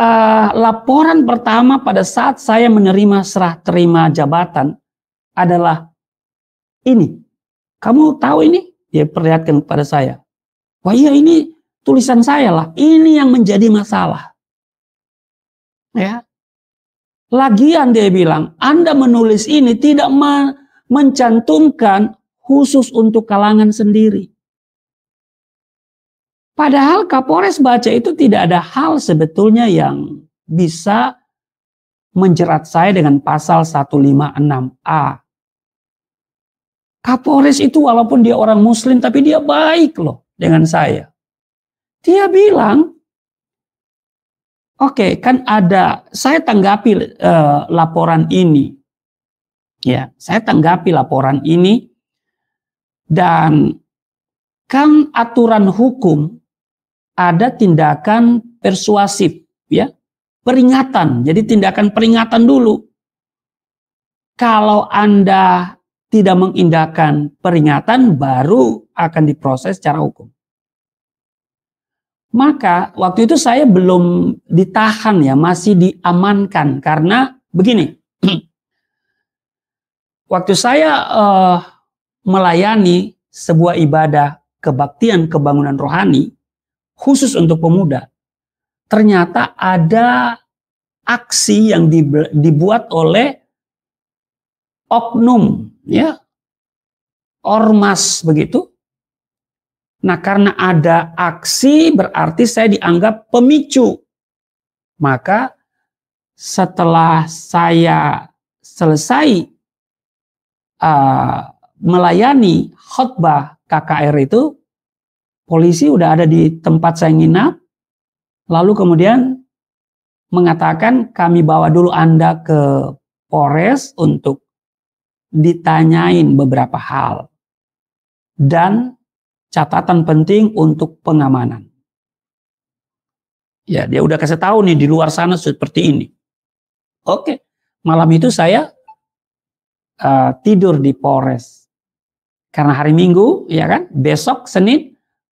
B: uh, laporan pertama pada saat saya menerima serah terima jabatan adalah ini. Kamu tahu ini? Dia perlihatkan kepada saya. Wah iya ini tulisan saya lah. Ini yang menjadi masalah. Ya. Lagian dia bilang, Anda menulis ini tidak mencantumkan khusus untuk kalangan sendiri. Padahal Kapolres baca itu tidak ada hal sebetulnya yang bisa menjerat saya dengan pasal 156A. Kapolres itu walaupun dia orang muslim tapi dia baik loh dengan saya. Dia bilang, oke okay, kan ada, saya tanggapi eh, laporan ini. Ya, saya tanggapi laporan ini dan kan aturan hukum ada tindakan persuasif ya peringatan jadi tindakan peringatan dulu kalau anda tidak mengindahkan peringatan baru akan diproses secara hukum maka waktu itu saya belum ditahan ya masih diamankan karena begini waktu saya uh, melayani sebuah ibadah kebaktian kebangunan rohani khusus untuk pemuda. Ternyata ada aksi yang dibuat oleh oknum, ya, ormas begitu. Nah, karena ada aksi berarti saya dianggap pemicu. Maka setelah saya selesai uh, melayani khutbah KKR itu, polisi udah ada di tempat saya nginap, lalu kemudian mengatakan kami bawa dulu Anda ke Polres untuk ditanyain beberapa hal dan catatan penting untuk pengamanan. Ya, dia udah kasih tahu nih di luar sana seperti ini. Oke, malam itu saya uh, tidur di Polres karena hari Minggu, ya kan? Besok Senin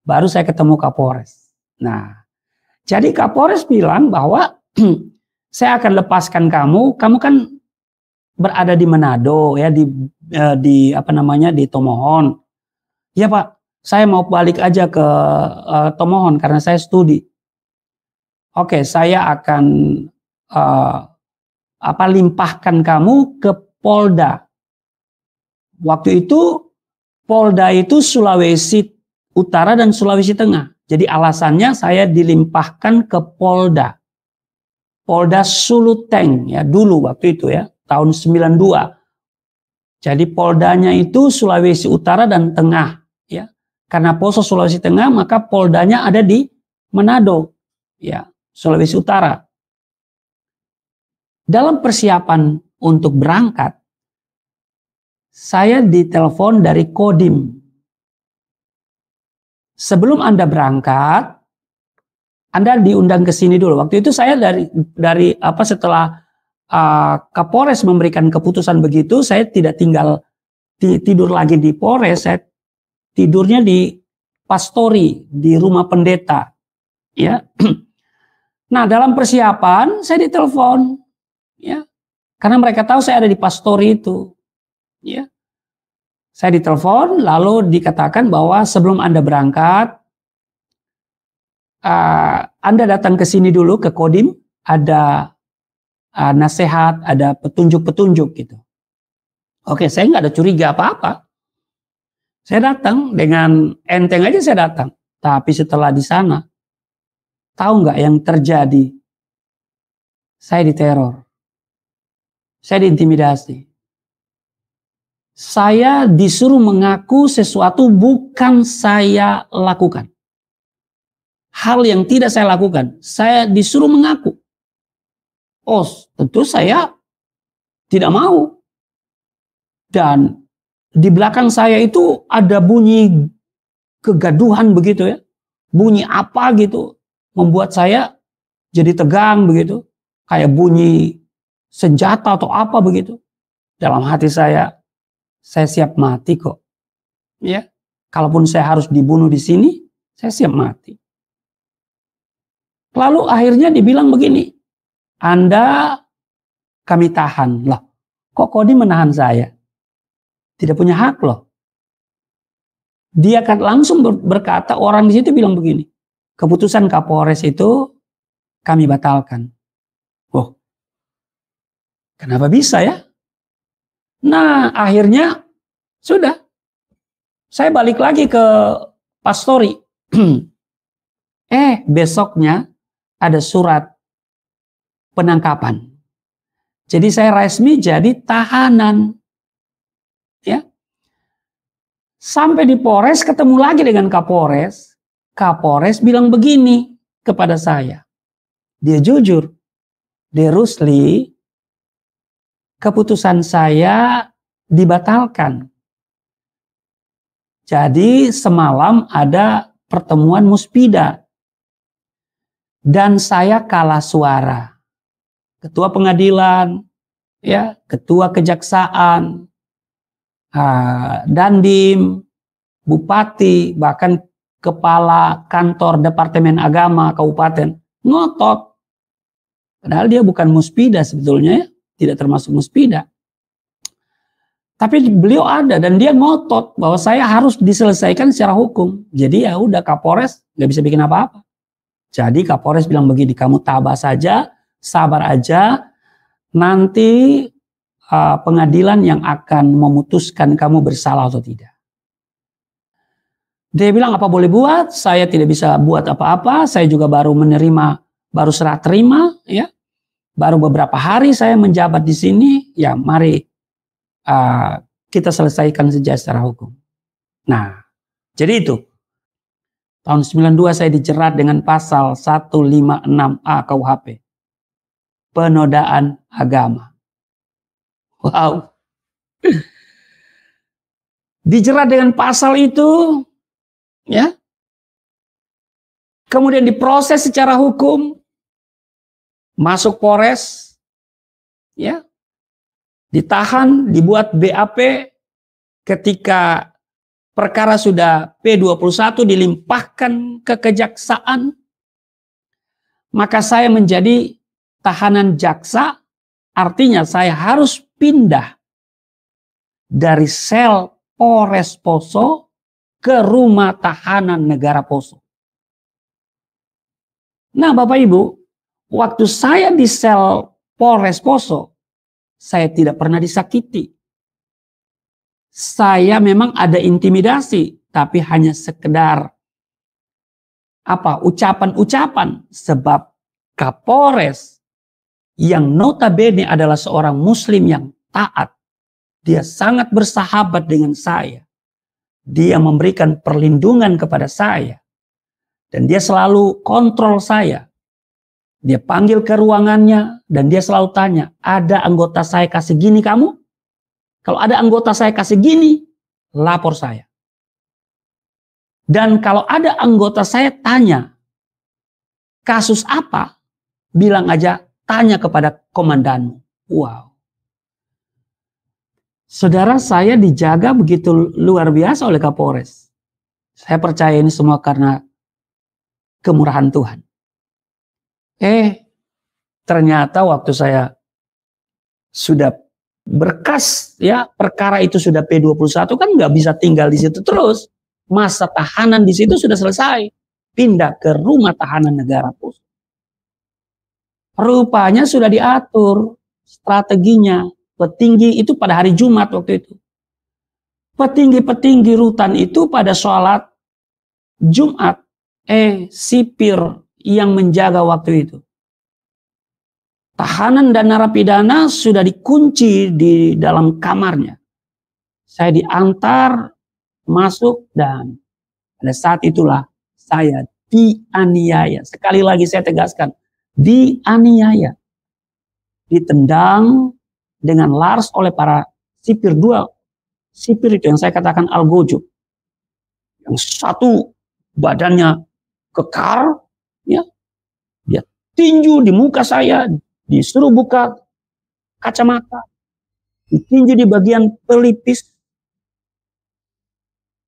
B: baru saya ketemu Kapolres. Nah, jadi Kapolres bilang bahwa saya akan lepaskan kamu. Kamu kan berada di Manado ya di eh, di apa namanya di Tomohon. Ya Pak, saya mau balik aja ke eh, Tomohon karena saya studi. Oke, saya akan eh, apa limpahkan kamu ke Polda. Waktu itu Polda itu Sulawesi Utara dan Sulawesi Tengah. Jadi alasannya saya dilimpahkan ke Polda. Polda Suluteng ya dulu waktu itu ya, tahun 92. Jadi Poldanya itu Sulawesi Utara dan Tengah ya. Karena Poso Sulawesi Tengah maka Poldanya ada di Manado ya, Sulawesi Utara. Dalam persiapan untuk berangkat, saya ditelepon dari Kodim sebelum Anda berangkat, Anda diundang ke sini dulu. Waktu itu saya dari dari apa setelah uh, Kapolres memberikan keputusan begitu, saya tidak tinggal tidur lagi di Polres, saya tidurnya di pastori di rumah pendeta. Ya. Nah, dalam persiapan saya ditelepon ya. Karena mereka tahu saya ada di pastori itu. Ya. Saya ditelepon, lalu dikatakan bahwa sebelum Anda berangkat, uh, Anda datang ke sini dulu ke Kodim, ada uh, nasihat, ada petunjuk-petunjuk gitu. Oke, saya nggak ada curiga apa-apa. Saya datang dengan enteng aja saya datang. Tapi setelah di sana, tahu nggak yang terjadi? Saya diteror. Saya diintimidasi saya disuruh mengaku sesuatu bukan saya lakukan. Hal yang tidak saya lakukan, saya disuruh mengaku. Oh, tentu saya tidak mau. Dan di belakang saya itu ada bunyi kegaduhan begitu ya. Bunyi apa gitu membuat saya jadi tegang begitu. Kayak bunyi senjata atau apa begitu. Dalam hati saya, saya siap mati kok. Ya, kalaupun saya harus dibunuh di sini, saya siap mati. Lalu akhirnya dibilang begini, Anda kami tahan. Lah, kok kau Kodi menahan saya? Tidak punya hak loh. Dia kan langsung berkata, orang di situ bilang begini, keputusan Kapolres itu kami batalkan. Wah, kenapa bisa ya? Nah, akhirnya sudah. Saya balik lagi ke pastori. eh, besoknya ada surat penangkapan. Jadi saya resmi jadi tahanan. Ya. Sampai di Polres ketemu lagi dengan Kapolres. Kapolres bilang begini kepada saya. Dia jujur. Dia Rusli, keputusan saya dibatalkan. Jadi semalam ada pertemuan muspida dan saya kalah suara. Ketua pengadilan, ya, ketua kejaksaan, uh, dandim, bupati, bahkan kepala kantor departemen agama kabupaten ngotot. Padahal dia bukan muspida sebetulnya ya tidak termasuk muspida. Tapi beliau ada dan dia ngotot bahwa saya harus diselesaikan secara hukum. Jadi ya udah Kapolres nggak bisa bikin apa-apa. Jadi Kapolres bilang begini, kamu tabah saja, sabar aja. Nanti uh, pengadilan yang akan memutuskan kamu bersalah atau tidak. Dia bilang apa boleh buat, saya tidak bisa buat apa-apa, saya juga baru menerima, baru serah terima, ya baru beberapa hari saya menjabat di sini, ya mari uh, kita selesaikan saja secara hukum. Nah, jadi itu. Tahun 92 saya dijerat dengan pasal 156A KUHP. Penodaan agama. Wow.
D: Dijerat dengan pasal itu, ya.
B: Kemudian diproses secara hukum, masuk Polres, ya, ditahan, dibuat BAP, ketika perkara sudah P21 dilimpahkan ke kejaksaan, maka saya menjadi tahanan jaksa, artinya saya harus pindah dari sel Polres Poso ke rumah tahanan negara Poso. Nah Bapak Ibu, waktu saya di sel Polres Poso, saya tidak pernah disakiti. Saya memang ada intimidasi, tapi hanya sekedar apa ucapan-ucapan sebab Kapolres yang notabene adalah seorang muslim yang taat. Dia sangat bersahabat dengan saya. Dia memberikan perlindungan kepada saya. Dan dia selalu kontrol saya dia panggil ke ruangannya dan dia selalu tanya, ada anggota saya kasih gini kamu? Kalau ada anggota saya kasih gini, lapor saya. Dan kalau ada anggota saya tanya, kasus apa? Bilang aja, tanya kepada komandanmu. Wow. Saudara saya dijaga begitu luar biasa oleh Kapolres. Saya percaya ini semua karena kemurahan Tuhan. Eh, ternyata waktu saya sudah berkas ya perkara itu sudah P21 kan nggak bisa tinggal di situ terus. Masa tahanan di situ sudah selesai. Pindah ke rumah tahanan negara pusat. Rupanya sudah diatur strateginya. Petinggi itu pada hari Jumat waktu itu. Petinggi-petinggi rutan itu pada sholat Jumat. Eh, sipir yang menjaga waktu itu. Tahanan dan narapidana sudah dikunci di dalam kamarnya. Saya diantar masuk dan pada saat itulah saya dianiaya. Sekali lagi saya tegaskan, dianiaya. Ditendang dengan lars oleh para sipir dua. Sipir itu yang saya katakan algojo. Yang satu badannya kekar, ya ya tinju di muka saya disuruh buka kacamata ditinju di bagian pelipis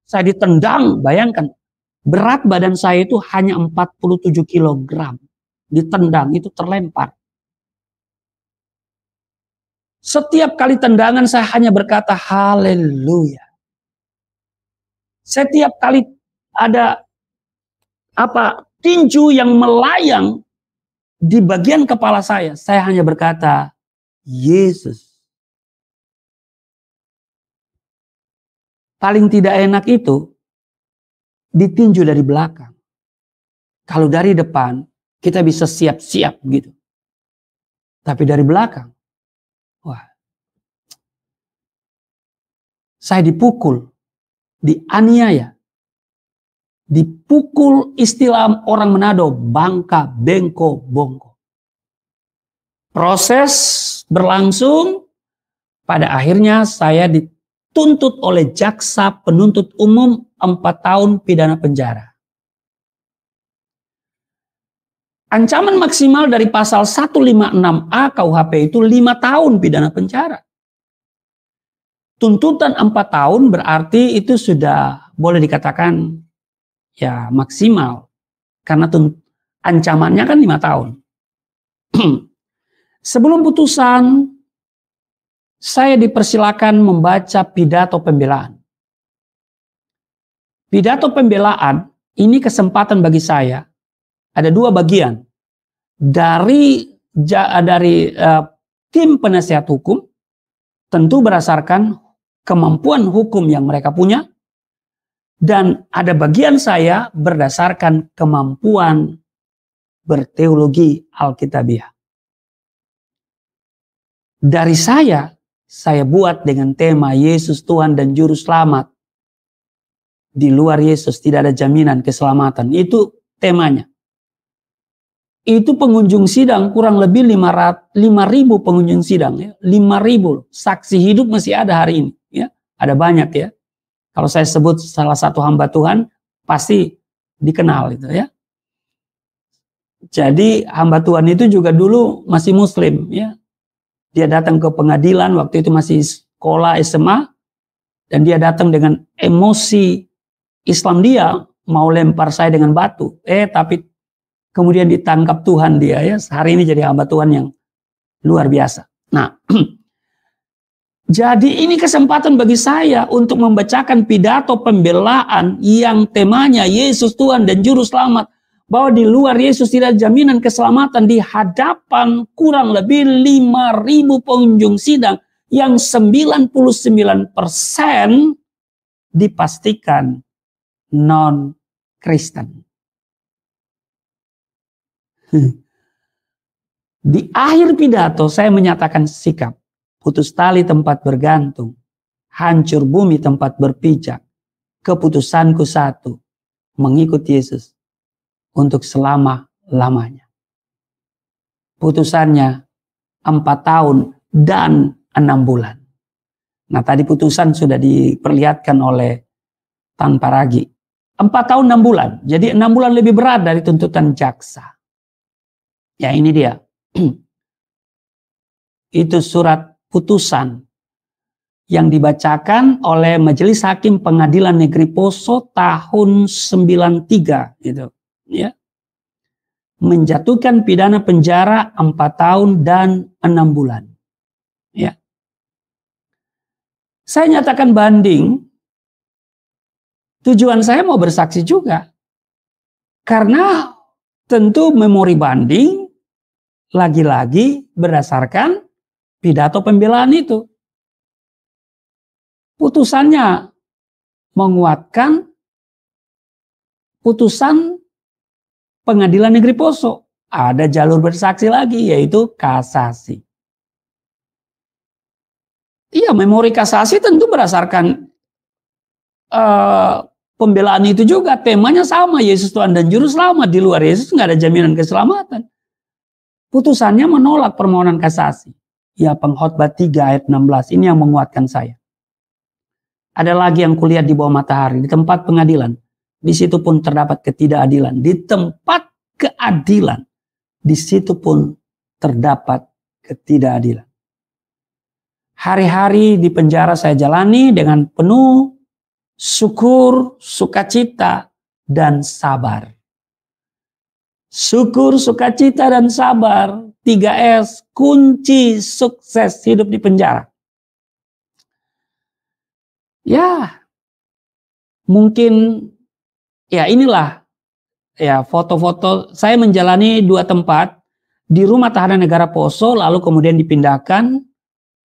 B: saya ditendang bayangkan berat badan saya itu hanya 47 kg ditendang itu terlempar setiap kali tendangan saya hanya berkata haleluya. Setiap kali ada apa tinju yang melayang di bagian kepala saya, saya hanya berkata,
D: Yesus.
B: Paling tidak enak itu ditinju dari belakang. Kalau dari depan, kita bisa siap-siap gitu. Tapi dari belakang, wah. Saya dipukul, dianiaya, dipukul istilah orang Manado, bangka, bengko, bongko. Proses berlangsung, pada akhirnya saya dituntut oleh jaksa penuntut umum 4 tahun pidana penjara. Ancaman maksimal dari pasal 156A KUHP itu 5 tahun pidana penjara. Tuntutan 4 tahun berarti itu sudah boleh dikatakan ya maksimal karena ancamannya kan lima tahun. Sebelum putusan, saya dipersilakan membaca pidato pembelaan. Pidato pembelaan ini kesempatan bagi saya. Ada dua bagian dari dari uh, tim penasehat hukum, tentu berdasarkan kemampuan hukum yang mereka punya dan ada bagian saya berdasarkan kemampuan berteologi Alkitabiah. Dari saya, saya buat dengan tema Yesus Tuhan dan Juru Selamat. Di luar Yesus tidak ada jaminan keselamatan. Itu temanya. Itu pengunjung sidang kurang lebih 5.000 pengunjung sidang. Ya. 5.000 saksi hidup masih ada hari ini. Ya. Ada banyak ya kalau saya sebut salah satu hamba Tuhan, pasti dikenal itu ya. Jadi hamba Tuhan itu juga dulu masih muslim ya. Dia datang ke pengadilan waktu itu masih sekolah SMA dan dia datang dengan emosi Islam dia mau lempar saya dengan batu. Eh tapi kemudian ditangkap Tuhan dia ya. Hari ini jadi hamba Tuhan yang luar biasa. Nah, Jadi ini kesempatan bagi saya untuk membacakan pidato pembelaan yang temanya Yesus Tuhan dan Juru Selamat. Bahwa di luar Yesus tidak jaminan keselamatan di hadapan kurang lebih 5.000 pengunjung sidang yang 99% dipastikan non-Kristen. Di akhir pidato saya menyatakan sikap putus tali tempat bergantung, hancur bumi tempat berpijak. Keputusanku satu, mengikut Yesus untuk selama-lamanya. Putusannya empat tahun dan enam bulan. Nah tadi putusan sudah diperlihatkan oleh Tan Paragi. Empat tahun enam bulan, jadi enam bulan lebih berat dari tuntutan jaksa. Ya ini dia. Itu surat putusan yang dibacakan oleh Majelis Hakim Pengadilan Negeri Poso tahun 93 gitu ya menjatuhkan pidana penjara 4 tahun dan 6 bulan ya saya nyatakan banding tujuan saya mau bersaksi juga karena tentu memori banding lagi-lagi berdasarkan pidato pembelaan itu. Putusannya menguatkan putusan pengadilan negeri Poso. Ada jalur bersaksi lagi yaitu kasasi. Iya, memori kasasi tentu berdasarkan uh, pembelaan itu juga temanya sama Yesus Tuhan dan Juru Selamat. Di luar Yesus nggak ada jaminan keselamatan. Putusannya menolak permohonan kasasi. Ya pengkhotbah 3 ayat 16. Ini yang menguatkan saya. Ada lagi yang kulihat di bawah matahari, di tempat pengadilan. Di situ pun terdapat ketidakadilan. Di tempat keadilan, di situ pun terdapat ketidakadilan. Hari-hari di penjara saya jalani dengan penuh syukur, sukacita, dan sabar. Syukur, sukacita, dan sabar, 3S, kunci sukses hidup di penjara. Ya, mungkin ya inilah ya foto-foto saya menjalani dua tempat di rumah tahanan negara Poso lalu kemudian dipindahkan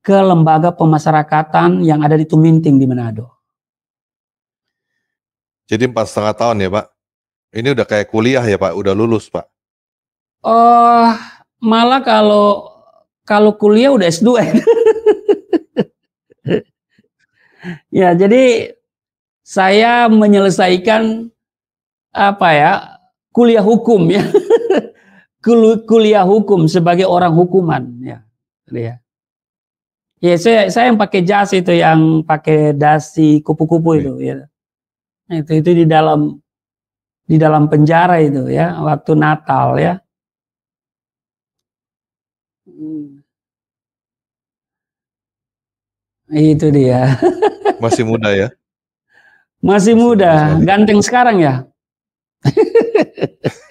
B: ke lembaga pemasyarakatan yang ada di Tuminting di Manado.
A: Jadi empat setengah tahun ya Pak? Ini udah kayak kuliah ya Pak, udah lulus Pak?
B: Oh, malah kalau kalau kuliah udah S2. ya, jadi saya menyelesaikan apa ya? kuliah hukum ya. kuliah hukum sebagai orang hukuman ya. Ya. Ya, saya saya yang pakai jas itu yang pakai dasi kupu-kupu itu ya. Itu itu di dalam di dalam penjara itu ya waktu Natal ya. Hmm. Itu dia.
A: Masih muda ya?
B: Masih, muda, muda, ya. ganteng sekarang ya.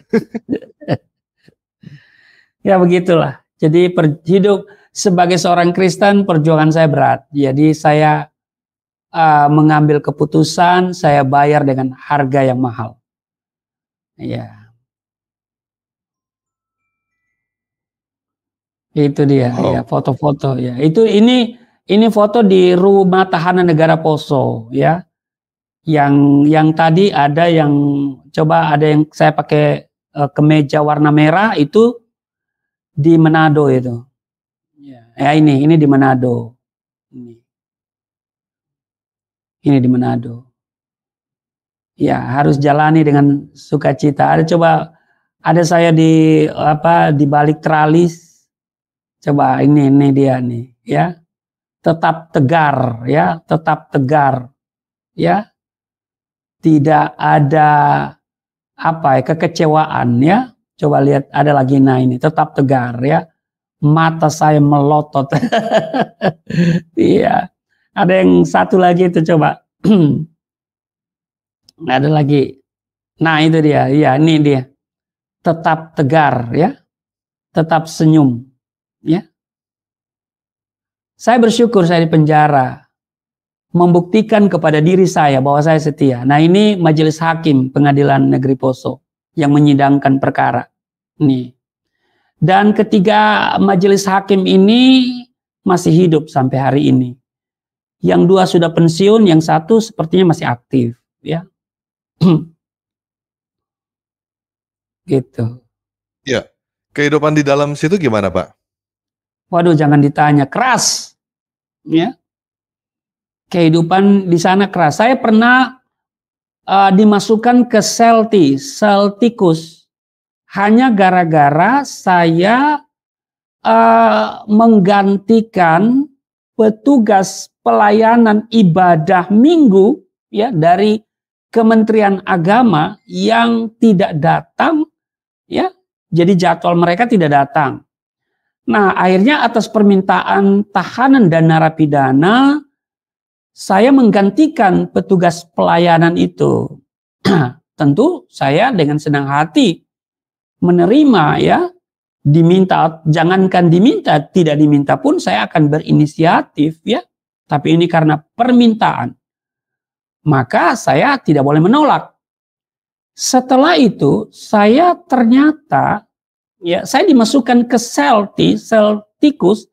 B: ya begitulah. Jadi per, hidup sebagai seorang Kristen perjuangan saya berat. Jadi saya uh, mengambil keputusan, saya bayar dengan harga yang mahal. Iya. Itu dia, oh. ya foto-foto ya. Itu ini ini foto di rumah tahanan negara Poso ya. Yang yang tadi ada yang coba ada yang saya pakai uh, kemeja warna merah itu di Manado itu. Iya, ya, ini ini di Manado. Ini. Ini di Manado ya harus jalani dengan sukacita. Ada coba ada saya di apa di balik tralis coba ini ini dia nih ya tetap tegar ya tetap tegar ya tidak ada apa ya kekecewaan ya coba lihat ada lagi nah ini tetap tegar ya mata saya melotot iya ada yang satu lagi itu coba Nggak ada lagi. Nah itu dia, Ya, ini dia. Tetap tegar ya, tetap senyum ya. Saya bersyukur saya di penjara membuktikan kepada diri saya bahwa saya setia. Nah ini majelis hakim pengadilan negeri Poso yang menyidangkan perkara. Nih. Dan ketiga majelis hakim ini masih hidup sampai hari ini. Yang dua sudah pensiun, yang satu sepertinya masih aktif, ya. gitu.
A: Ya, kehidupan di dalam situ gimana Pak?
B: Waduh, jangan ditanya, keras. Ya, kehidupan di sana keras. Saya pernah uh, dimasukkan ke sel tikus, hanya gara-gara saya uh, menggantikan petugas pelayanan ibadah minggu ya dari Kementerian Agama yang tidak datang ya. Jadi jadwal mereka tidak datang. Nah, akhirnya atas permintaan tahanan dan narapidana saya menggantikan petugas pelayanan itu. Tentu saya dengan senang hati menerima ya diminta jangankan diminta tidak diminta pun saya akan berinisiatif ya tapi ini karena permintaan maka saya tidak boleh menolak. Setelah itu saya ternyata ya saya dimasukkan ke sel T, sel tikus.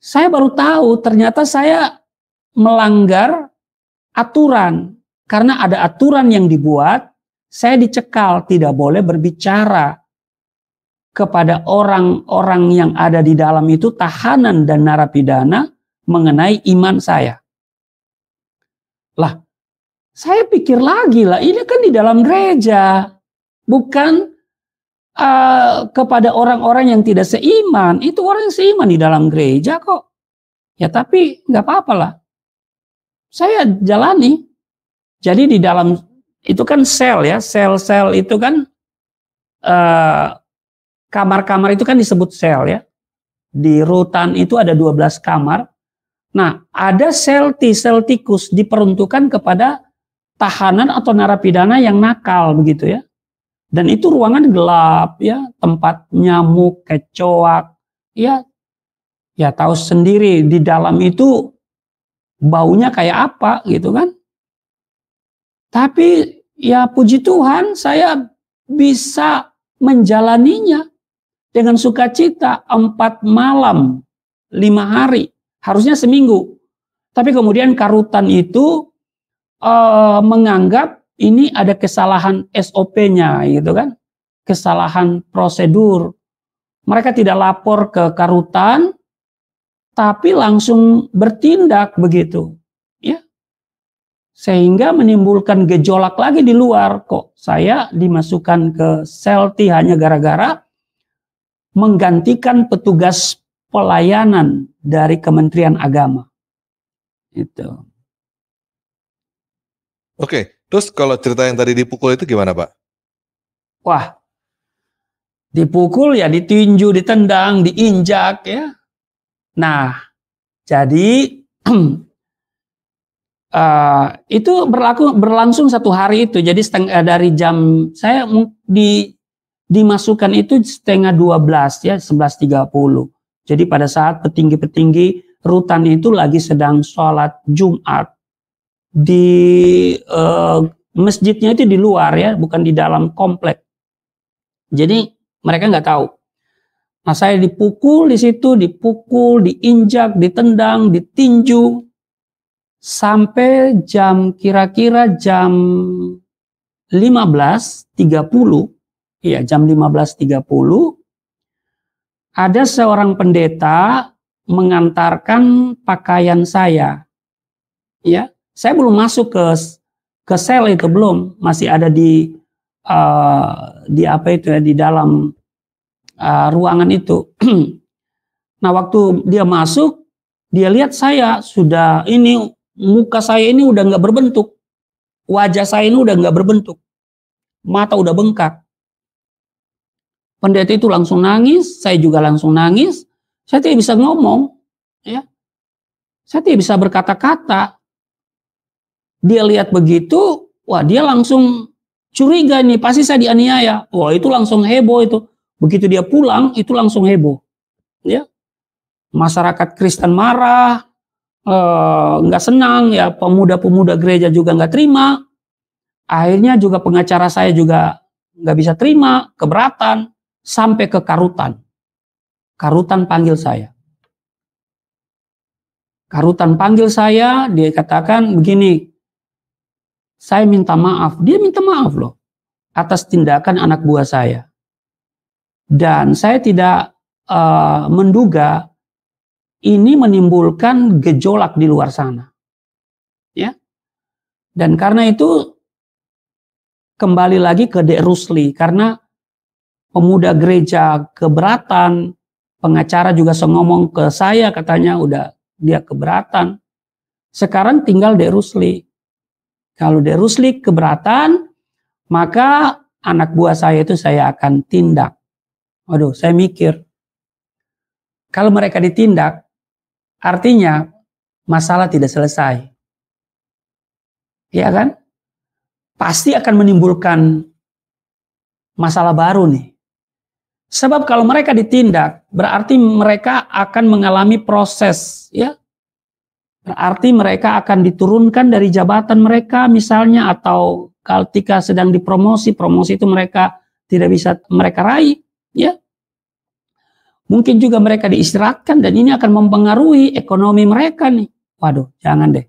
B: Saya baru tahu ternyata saya melanggar aturan karena ada aturan yang dibuat. Saya dicekal tidak boleh berbicara kepada orang-orang yang ada di dalam itu tahanan dan narapidana mengenai iman saya. Lah, saya pikir lagi lah, ini kan di dalam gereja, bukan uh, kepada orang-orang yang tidak seiman. Itu orang yang seiman di dalam gereja kok. Ya tapi nggak apa-apa lah. Saya jalani. Jadi di dalam itu kan sel ya, sel-sel itu kan kamar eh, kamar-kamar itu kan disebut sel ya. Di rutan itu ada 12 kamar. Nah, ada sel T-sel tikus diperuntukkan kepada tahanan atau narapidana yang nakal begitu ya. Dan itu ruangan gelap ya, tempat nyamuk, kecoak, ya ya tahu sendiri di dalam itu baunya kayak apa gitu kan. Tapi ya puji Tuhan saya bisa menjalaninya dengan sukacita empat malam lima hari Harusnya seminggu. Tapi kemudian Karutan itu e, menganggap ini ada kesalahan SOP-nya gitu kan. Kesalahan prosedur. Mereka tidak lapor ke Karutan tapi langsung bertindak begitu. Ya. Sehingga menimbulkan gejolak lagi di luar kok. Saya dimasukkan ke Selti hanya gara-gara menggantikan petugas pelayanan dari Kementerian Agama. Itu.
A: Oke, terus kalau cerita yang tadi dipukul itu gimana, Pak?
B: Wah, dipukul ya ditinju, ditendang, diinjak ya. Nah, jadi uh, itu berlaku berlangsung satu hari itu. Jadi setengah eh, dari jam saya di dimasukkan itu setengah 12 ya 11.30. Jadi pada saat petinggi-petinggi rutan itu lagi sedang sholat Jumat di uh, masjidnya itu di luar ya, bukan di dalam komplek. Jadi mereka nggak tahu. Nah saya dipukul di situ, dipukul, diinjak, ditendang, ditinju sampai jam kira-kira jam 15.30 ya jam 15.30 ada seorang pendeta mengantarkan pakaian saya. Ya, saya belum masuk ke ke sel itu belum, masih ada di uh, di apa itu ya di dalam uh, ruangan itu. nah, waktu dia masuk, dia lihat saya sudah ini muka saya ini udah nggak berbentuk, wajah saya ini udah nggak berbentuk, mata udah bengkak pendeta itu langsung nangis, saya juga langsung nangis. Saya tidak bisa ngomong, ya. Saya tidak bisa berkata-kata. Dia lihat begitu, wah dia langsung curiga nih, pasti saya dianiaya. Wah itu langsung heboh itu. Begitu dia pulang, itu langsung heboh, ya. Masyarakat Kristen marah, eh, nggak eh, senang, ya pemuda-pemuda gereja juga nggak terima. Akhirnya juga pengacara saya juga nggak bisa terima, keberatan, sampai ke Karutan. Karutan panggil saya. Karutan panggil saya, dia katakan begini, saya minta maaf. Dia minta maaf loh atas tindakan anak buah saya. Dan saya tidak uh, menduga ini menimbulkan gejolak di luar sana. Ya. Dan karena itu kembali lagi ke Dek Rusli karena pemuda gereja keberatan, pengacara juga ngomong ke saya katanya udah dia keberatan. Sekarang tinggal Rusli, Kalau Rusli keberatan, maka anak buah saya itu saya akan tindak. Waduh, saya mikir. Kalau mereka ditindak, artinya masalah tidak selesai. Ya kan? Pasti akan menimbulkan masalah baru nih. Sebab kalau mereka ditindak, berarti mereka akan mengalami proses, ya. Berarti mereka akan diturunkan dari jabatan mereka misalnya atau ketika sedang dipromosi, promosi itu mereka tidak bisa mereka raih, ya. Mungkin juga mereka diistirahatkan dan ini akan mempengaruhi ekonomi mereka nih. Waduh, jangan deh.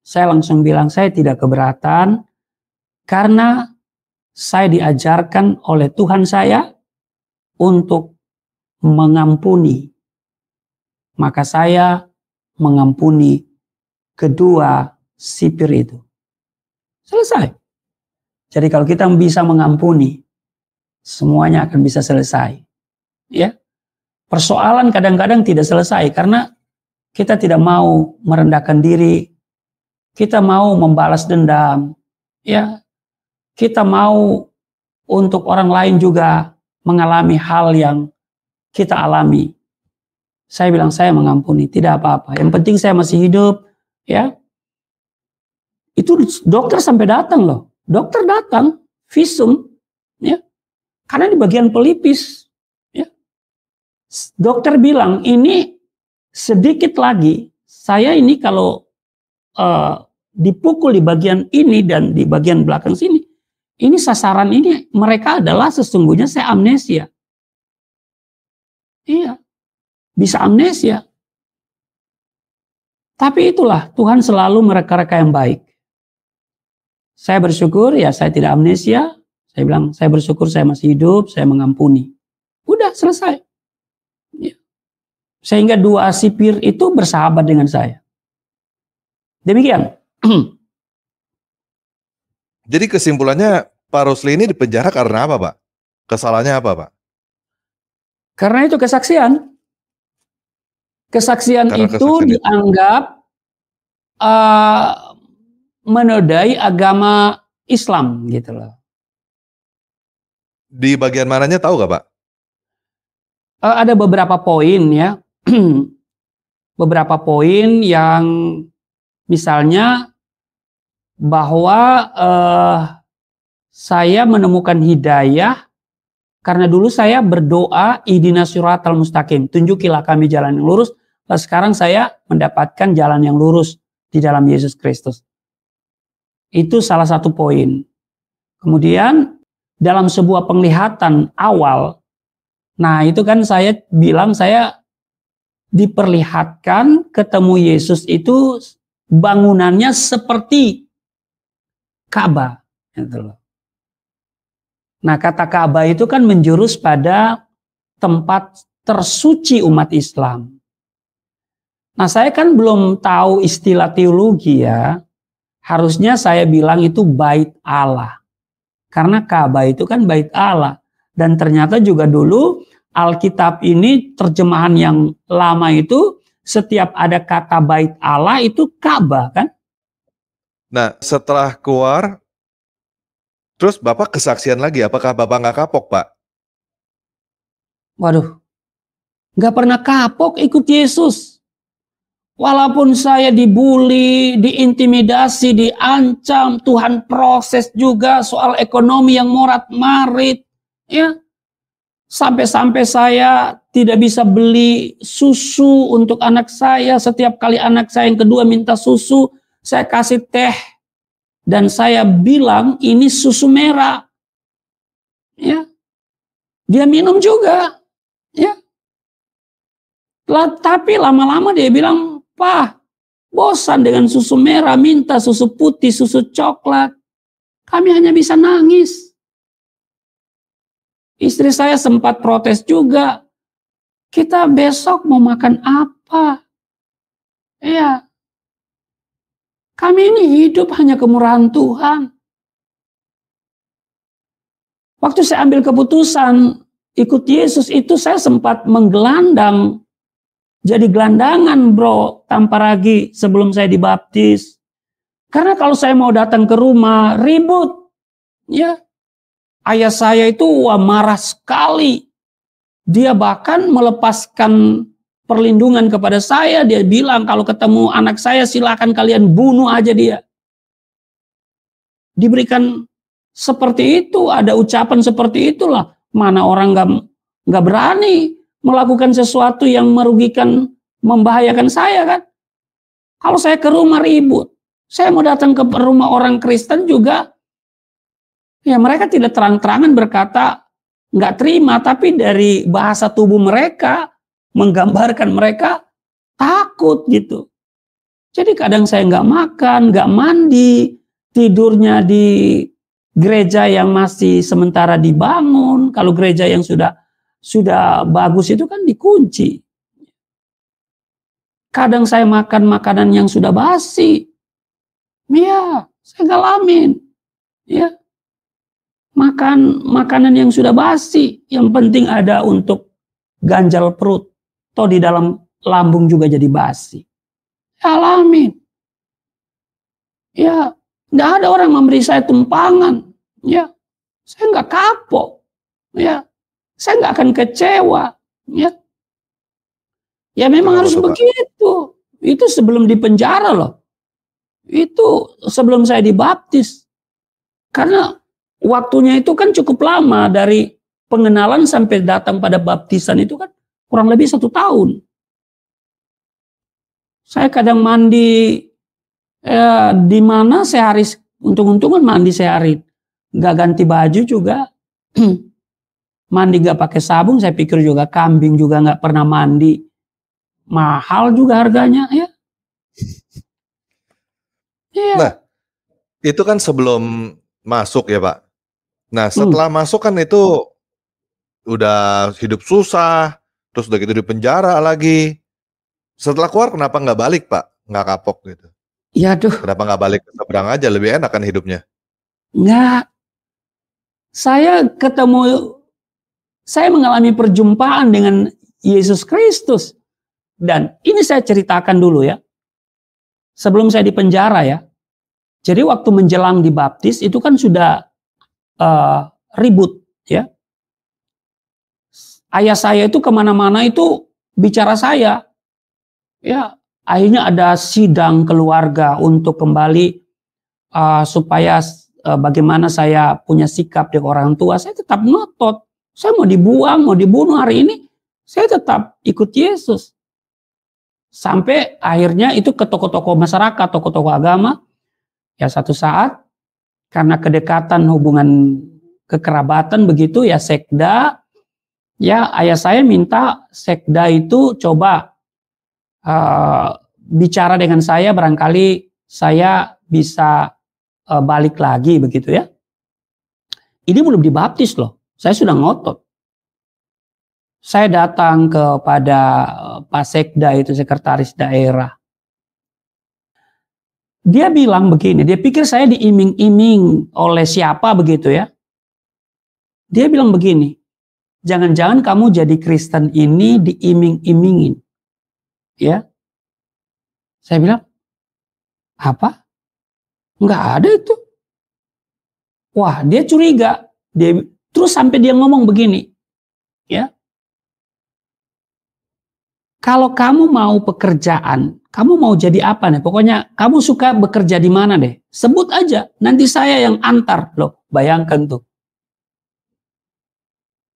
B: Saya langsung bilang saya tidak keberatan karena saya diajarkan oleh Tuhan saya untuk mengampuni, maka saya mengampuni kedua sipir itu. Selesai. Jadi kalau kita bisa mengampuni, semuanya akan bisa selesai. Ya. Persoalan kadang-kadang tidak selesai karena kita tidak mau merendahkan diri. Kita mau membalas dendam. Ya. Kita mau untuk orang lain juga mengalami hal yang kita alami. Saya bilang saya mengampuni, tidak apa-apa. Yang penting saya masih hidup, ya. Itu dokter sampai datang loh. Dokter datang, visum, ya. Karena di bagian pelipis, ya. Dokter bilang ini sedikit lagi saya ini kalau uh, dipukul di bagian ini dan di bagian belakang sini, ini sasaran ini mereka adalah sesungguhnya saya amnesia. Iya, bisa amnesia. Tapi itulah Tuhan selalu mereka-reka yang baik. Saya bersyukur ya saya tidak amnesia. Saya bilang saya bersyukur saya masih hidup, saya mengampuni. Udah selesai. Ya. Sehingga dua sipir itu bersahabat dengan saya. Demikian.
A: Jadi kesimpulannya Pak Rusli ini dipenjara karena apa, Pak? Kesalahannya apa, Pak?
B: Karena itu kesaksian. Kesaksian karena itu kesaksian dianggap Uh, menodai agama Islam gitu loh.
A: Di bagian mananya tahu gak, Pak?
B: Uh, ada beberapa poin ya. beberapa poin yang misalnya bahwa uh, saya menemukan hidayah karena dulu saya berdoa idina suratal mustaqim, tunjukilah kami jalan yang lurus. Lalu sekarang saya mendapatkan jalan yang lurus di dalam Yesus Kristus. Itu salah satu poin. Kemudian dalam sebuah penglihatan awal, nah itu kan saya bilang saya diperlihatkan ketemu Yesus itu bangunannya seperti Ka'bah. Gitu Nah kata Ka'bah itu kan menjurus pada tempat tersuci umat Islam. Nah saya kan belum tahu istilah teologi ya. Harusnya saya bilang itu bait Allah. Karena Ka'bah itu kan bait Allah. Dan ternyata juga dulu Alkitab ini terjemahan yang lama itu setiap ada kata bait Allah itu Ka'bah kan?
A: Nah, setelah keluar, terus Bapak kesaksian lagi, apakah Bapak nggak kapok, Pak?
B: Waduh, nggak pernah kapok ikut Yesus. Walaupun saya dibully, diintimidasi, diancam, Tuhan proses juga soal ekonomi yang morat marit, ya. Sampai-sampai saya tidak bisa beli susu untuk anak saya. Setiap kali anak saya yang kedua minta susu, saya kasih teh dan saya bilang ini susu merah. Ya. Dia minum juga. Ya. Lah, tapi lama-lama dia bilang, "Pak, bosan dengan susu merah, minta susu putih, susu coklat. Kami hanya bisa nangis." Istri saya sempat protes juga. Kita besok mau makan apa? Iya, kami ini hidup hanya kemurahan Tuhan. Waktu saya ambil keputusan ikut Yesus itu saya sempat menggelandang. Jadi gelandangan bro tanpa ragi sebelum saya dibaptis. Karena kalau saya mau datang ke rumah ribut. Ya. Ayah saya itu wah, marah sekali. Dia bahkan melepaskan perlindungan kepada saya. Dia bilang kalau ketemu anak saya silakan kalian bunuh aja dia. Diberikan seperti itu, ada ucapan seperti itulah. Mana orang gak gak berani melakukan sesuatu yang merugikan, membahayakan saya kan? Kalau saya ke rumah ribut, saya mau datang ke rumah orang Kristen juga, ya mereka tidak terang-terangan berkata nggak terima, tapi dari bahasa tubuh mereka menggambarkan mereka takut gitu. Jadi kadang saya nggak makan, nggak mandi, tidurnya di gereja yang masih sementara dibangun. Kalau gereja yang sudah sudah bagus itu kan dikunci. Kadang saya makan makanan yang sudah basi. Ya, saya ngalamin Ya. Makan makanan yang sudah basi, yang penting ada untuk ganjal perut. Toh di dalam lambung juga jadi basi. alami. Ya, alamin. Ya, nggak ada orang memberi saya tumpangan. Ya, saya nggak kapok. Ya, saya nggak akan kecewa. Ya, ya memang Tidak harus suka. begitu. Itu sebelum di penjara loh. Itu sebelum saya dibaptis. Karena waktunya itu kan cukup lama dari pengenalan sampai datang pada baptisan itu kan kurang lebih satu tahun. Saya kadang mandi eh, di mana sehari untung-untungan mandi sehari, nggak ganti baju juga, mandi nggak pakai sabun. Saya pikir juga kambing juga nggak pernah mandi, mahal juga harganya ya.
A: yeah. Nah, itu kan sebelum masuk ya Pak. Nah, hmm. setelah hmm. masuk kan itu udah hidup susah, Terus udah gitu di penjara lagi. Setelah keluar kenapa nggak balik pak? Nggak kapok gitu. Iya tuh. Kenapa nggak balik ke seberang aja? Lebih enak kan hidupnya?
B: Nggak. Saya ketemu, saya mengalami perjumpaan dengan Yesus Kristus. Dan ini saya ceritakan dulu ya. Sebelum saya di penjara ya. Jadi waktu menjelang dibaptis itu kan sudah uh, ribut ayah saya itu kemana-mana itu bicara saya. Ya, akhirnya ada sidang keluarga untuk kembali uh, supaya uh, bagaimana saya punya sikap di orang tua. Saya tetap ngotot. Saya mau dibuang, mau dibunuh hari ini. Saya tetap ikut Yesus. Sampai akhirnya itu ke toko-toko masyarakat, toko-toko agama. Ya satu saat karena kedekatan hubungan kekerabatan begitu ya sekda ya ayah saya minta sekda itu coba uh, bicara dengan saya barangkali saya bisa uh, balik lagi begitu ya. Ini belum dibaptis loh, saya sudah ngotot. Saya datang kepada eh, Pak Sekda itu sekretaris daerah. Dia bilang begini, dia pikir saya diiming-iming oleh siapa begitu ya. Dia bilang begini, jangan-jangan kamu jadi Kristen ini diiming-imingin. Ya. Saya bilang, apa? Enggak ada itu. Wah, dia curiga. Dia terus sampai dia ngomong begini. Ya. Kalau kamu mau pekerjaan, kamu mau jadi apa nih? Pokoknya kamu suka bekerja di mana deh? Sebut aja, nanti saya yang antar. Loh, bayangkan tuh.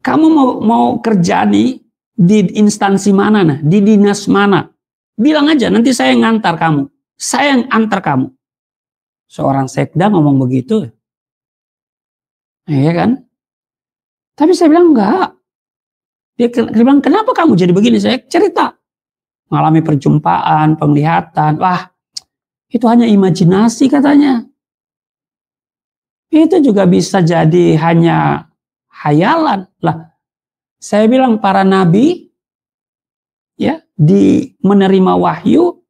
B: Kamu mau, mau kerja di di instansi mana, nah? di dinas mana. Bilang aja, nanti saya yang ngantar kamu. Saya yang antar kamu. Seorang sekda ngomong begitu. Iya kan? Tapi saya bilang, enggak. Dia, dia bilang, kenapa kamu jadi begini? Saya cerita. Mengalami perjumpaan, penglihatan. Wah, itu hanya imajinasi katanya. Itu juga bisa jadi hanya hayalan. Lah, saya bilang para nabi ya di menerima wahyu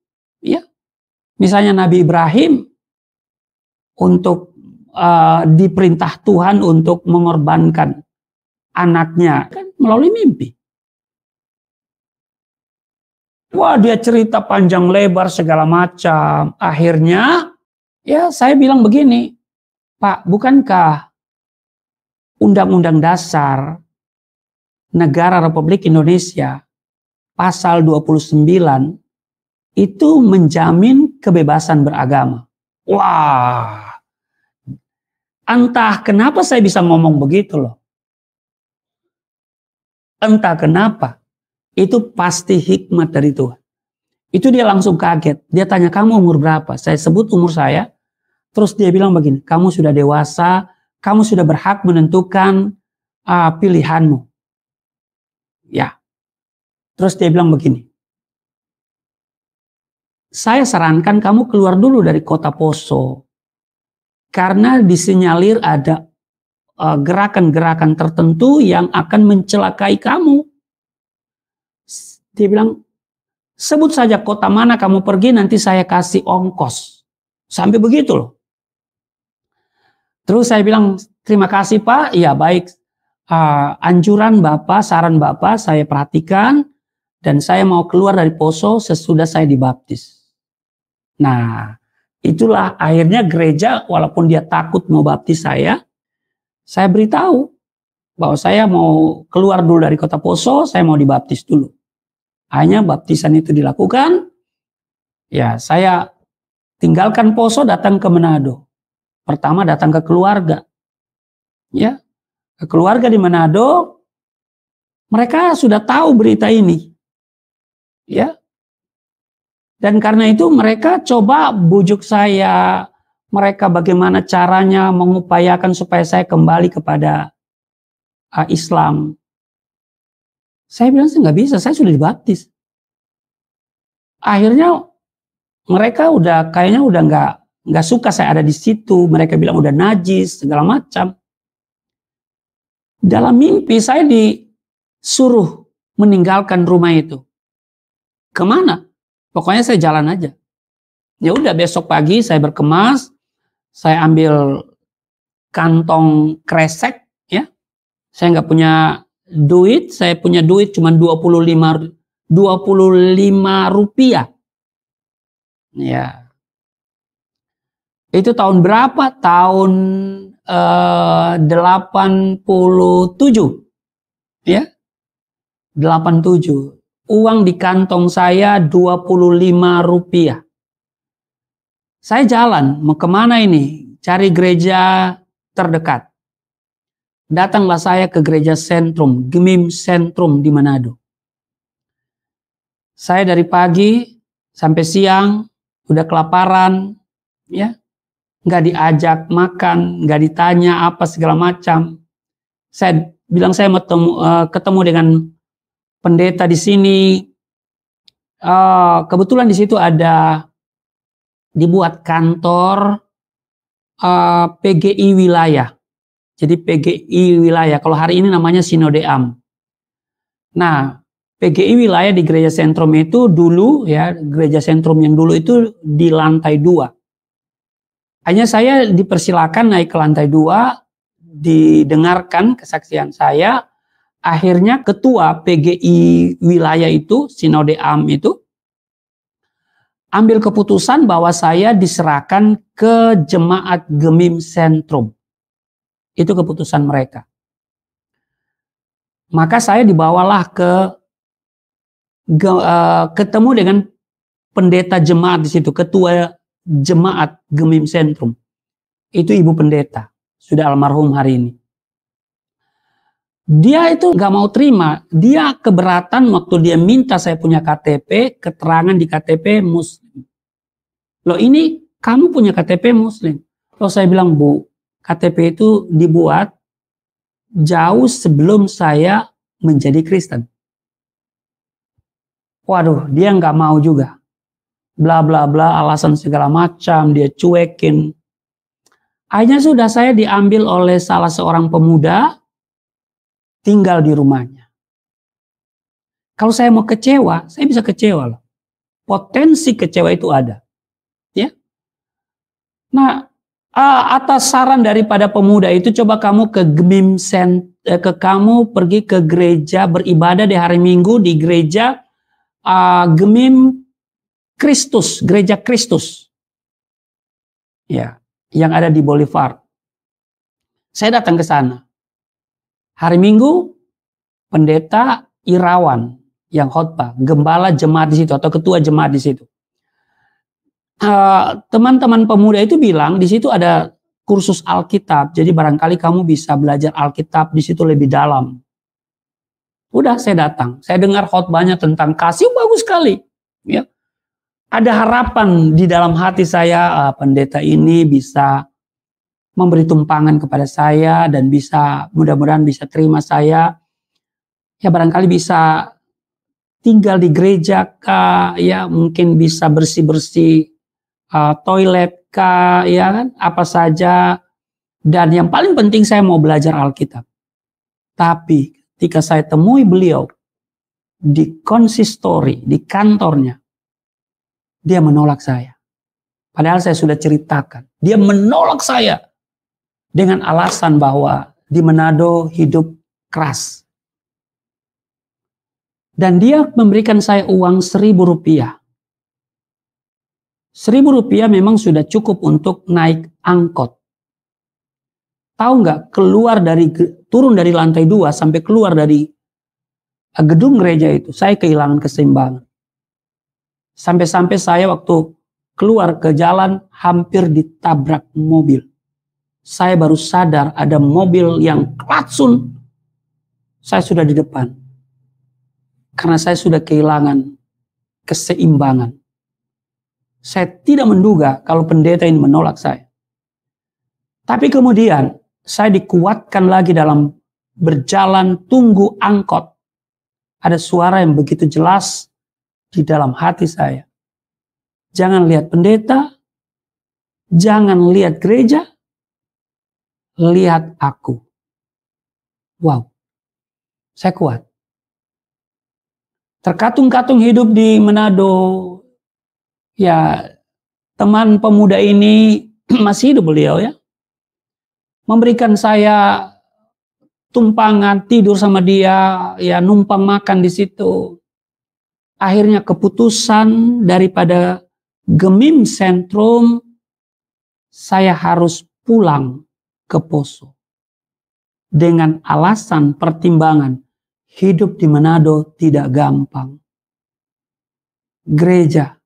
B: ya. Misalnya Nabi Ibrahim untuk uh, diperintah Tuhan untuk mengorbankan anaknya kan melalui mimpi. Wah dia cerita panjang lebar segala macam. Akhirnya ya saya bilang begini, Pak bukankah Undang-Undang Dasar Negara Republik Indonesia pasal 29 itu menjamin kebebasan beragama. Wah. Entah kenapa saya bisa ngomong begitu loh. Entah kenapa. Itu pasti hikmat dari Tuhan. Itu dia langsung kaget. Dia tanya, kamu umur berapa? Saya sebut umur saya. Terus dia bilang begini, kamu sudah dewasa, kamu sudah berhak menentukan uh, pilihanmu. Ya. Terus dia bilang begini. Saya sarankan kamu keluar dulu dari kota Poso. Karena disinyalir ada eh, gerakan-gerakan uh, tertentu yang akan mencelakai kamu. Dia bilang, sebut saja kota mana kamu pergi nanti saya kasih ongkos. Sampai begitu loh. Terus saya bilang, terima kasih Pak, iya baik. Uh, anjuran Bapak, saran Bapak saya perhatikan dan saya mau keluar dari poso sesudah saya dibaptis. Nah, itulah akhirnya gereja walaupun dia takut mau baptis saya, saya beritahu bahwa saya mau keluar dulu dari kota Poso, saya mau dibaptis dulu. Hanya baptisan itu dilakukan, ya saya tinggalkan Poso datang ke Manado. Pertama datang ke keluarga. Ya. Ke keluarga di Manado mereka sudah tahu berita ini. Ya. Dan karena itu mereka coba bujuk saya, mereka bagaimana caranya mengupayakan supaya saya kembali kepada uh, Islam. Saya bilang saya nggak bisa, saya sudah dibaptis. Akhirnya mereka udah kayaknya udah nggak nggak suka saya ada di situ. Mereka bilang udah najis segala macam. Dalam mimpi saya disuruh meninggalkan rumah itu. Kemana? Pokoknya saya jalan aja. Ya udah besok pagi saya berkemas, saya ambil kantong kresek ya. Saya nggak punya duit, saya punya duit cuma 25 25 rupiah. Ya, itu tahun berapa? Tahun eh, uh, 87. Ya. 87. Uang di kantong saya 25 rupiah. Saya jalan, mau kemana ini? Cari gereja terdekat. Datanglah saya ke gereja sentrum, Gemim Sentrum di Manado. Saya dari pagi sampai siang udah kelaparan, ya nggak diajak makan, nggak ditanya apa segala macam. Saya bilang saya ketemu, uh, eh, ketemu dengan pendeta di sini. Uh, kebetulan di situ ada dibuat kantor uh, eh, PGI wilayah. Jadi PGI wilayah. Kalau hari ini namanya Sinode Am. Nah, PGI wilayah di Gereja Sentrum itu dulu ya, Gereja Sentrum yang dulu itu di lantai dua hanya saya dipersilakan naik ke lantai dua, didengarkan kesaksian saya. Akhirnya ketua PGI wilayah itu, Sinode Am itu, ambil keputusan bahwa saya diserahkan ke jemaat Gemim Sentrum. Itu keputusan mereka. Maka saya dibawalah ke, ke uh, eh, ketemu dengan pendeta jemaat di situ, ketua jemaat Gemim Sentrum. Itu ibu pendeta, sudah almarhum hari ini. Dia itu nggak mau terima, dia keberatan waktu dia minta saya punya KTP, keterangan di KTP Muslim. Loh ini kamu punya KTP Muslim. Loh saya bilang, Bu, KTP itu dibuat jauh sebelum saya menjadi Kristen. Waduh, dia nggak mau juga bla bla bla alasan segala macam dia cuekin akhirnya sudah saya diambil oleh salah seorang pemuda tinggal di rumahnya kalau saya mau kecewa saya bisa kecewa loh potensi kecewa itu ada ya nah atas saran daripada pemuda itu coba kamu ke Gemim eh, ke kamu pergi ke gereja beribadah di hari Minggu di gereja uh, Gemim Kristus, gereja Kristus. Ya, yang ada di Bolivar. Saya datang ke sana. Hari Minggu, pendeta Irawan yang khotbah, gembala jemaat di situ atau ketua jemaat di situ. Eh, teman-teman pemuda itu bilang di situ ada kursus Alkitab, jadi barangkali kamu bisa belajar Alkitab di situ lebih dalam. Udah saya datang, saya dengar khotbahnya tentang kasih bagus sekali. Ya, ada harapan di dalam hati saya uh, pendeta ini bisa memberi tumpangan kepada saya dan bisa mudah-mudahan bisa terima saya ya barangkali bisa tinggal di gereja kah ya mungkin bisa bersih-bersih uh, toilet kah ya kan apa saja dan yang paling penting saya mau belajar Alkitab tapi ketika saya temui beliau di konsistori di kantornya dia menolak saya. Padahal saya sudah ceritakan. Dia menolak saya. Dengan alasan bahwa di Manado hidup keras. Dan dia memberikan saya uang seribu rupiah. Seribu rupiah memang sudah cukup untuk naik angkot. Tahu nggak keluar dari turun dari lantai dua sampai keluar dari gedung gereja itu, saya kehilangan keseimbangan. Sampai-sampai saya waktu keluar ke jalan hampir ditabrak mobil. Saya baru sadar ada mobil yang klatsun. Saya sudah di depan. Karena saya sudah kehilangan keseimbangan. Saya tidak menduga kalau pendeta ini menolak saya. Tapi kemudian saya dikuatkan lagi dalam berjalan tunggu angkot. Ada suara yang begitu jelas di dalam hati saya. Jangan lihat pendeta, jangan lihat gereja, lihat aku. Wow, saya kuat. Terkatung-katung hidup di Manado, ya teman pemuda ini masih hidup beliau ya. Memberikan saya tumpangan tidur sama dia, ya numpang makan di situ akhirnya keputusan daripada Gemim Sentrum, saya harus pulang ke Poso. Dengan alasan pertimbangan, hidup di Manado tidak gampang. Gereja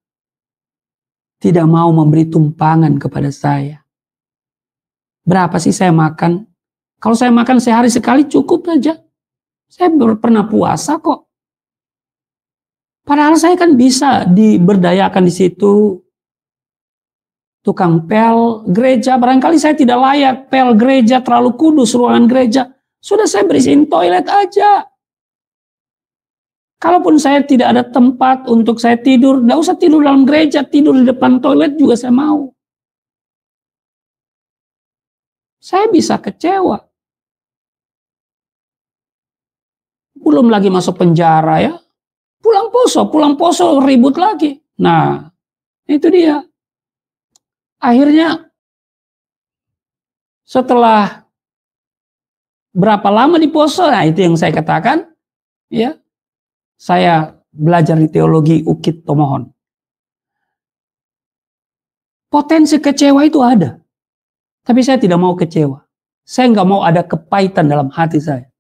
B: tidak mau memberi tumpangan kepada saya. Berapa sih saya makan? Kalau saya makan sehari sekali cukup saja. Saya pernah puasa kok. Padahal saya kan bisa diberdayakan di situ. Tukang pel gereja, barangkali saya tidak layak pel gereja, terlalu kudus ruangan gereja. Sudah saya berisiin toilet aja. Kalaupun saya tidak ada tempat untuk saya tidur, tidak usah tidur dalam gereja, tidur di depan toilet juga saya mau. Saya bisa kecewa. Belum lagi masuk penjara ya,
D: pulang poso, pulang poso ribut lagi.
B: Nah, itu dia. Akhirnya setelah berapa lama di poso, nah itu yang saya katakan, ya. Saya belajar di teologi Ukit Tomohon. Potensi kecewa itu ada. Tapi saya tidak mau kecewa. Saya nggak mau ada kepahitan dalam hati saya.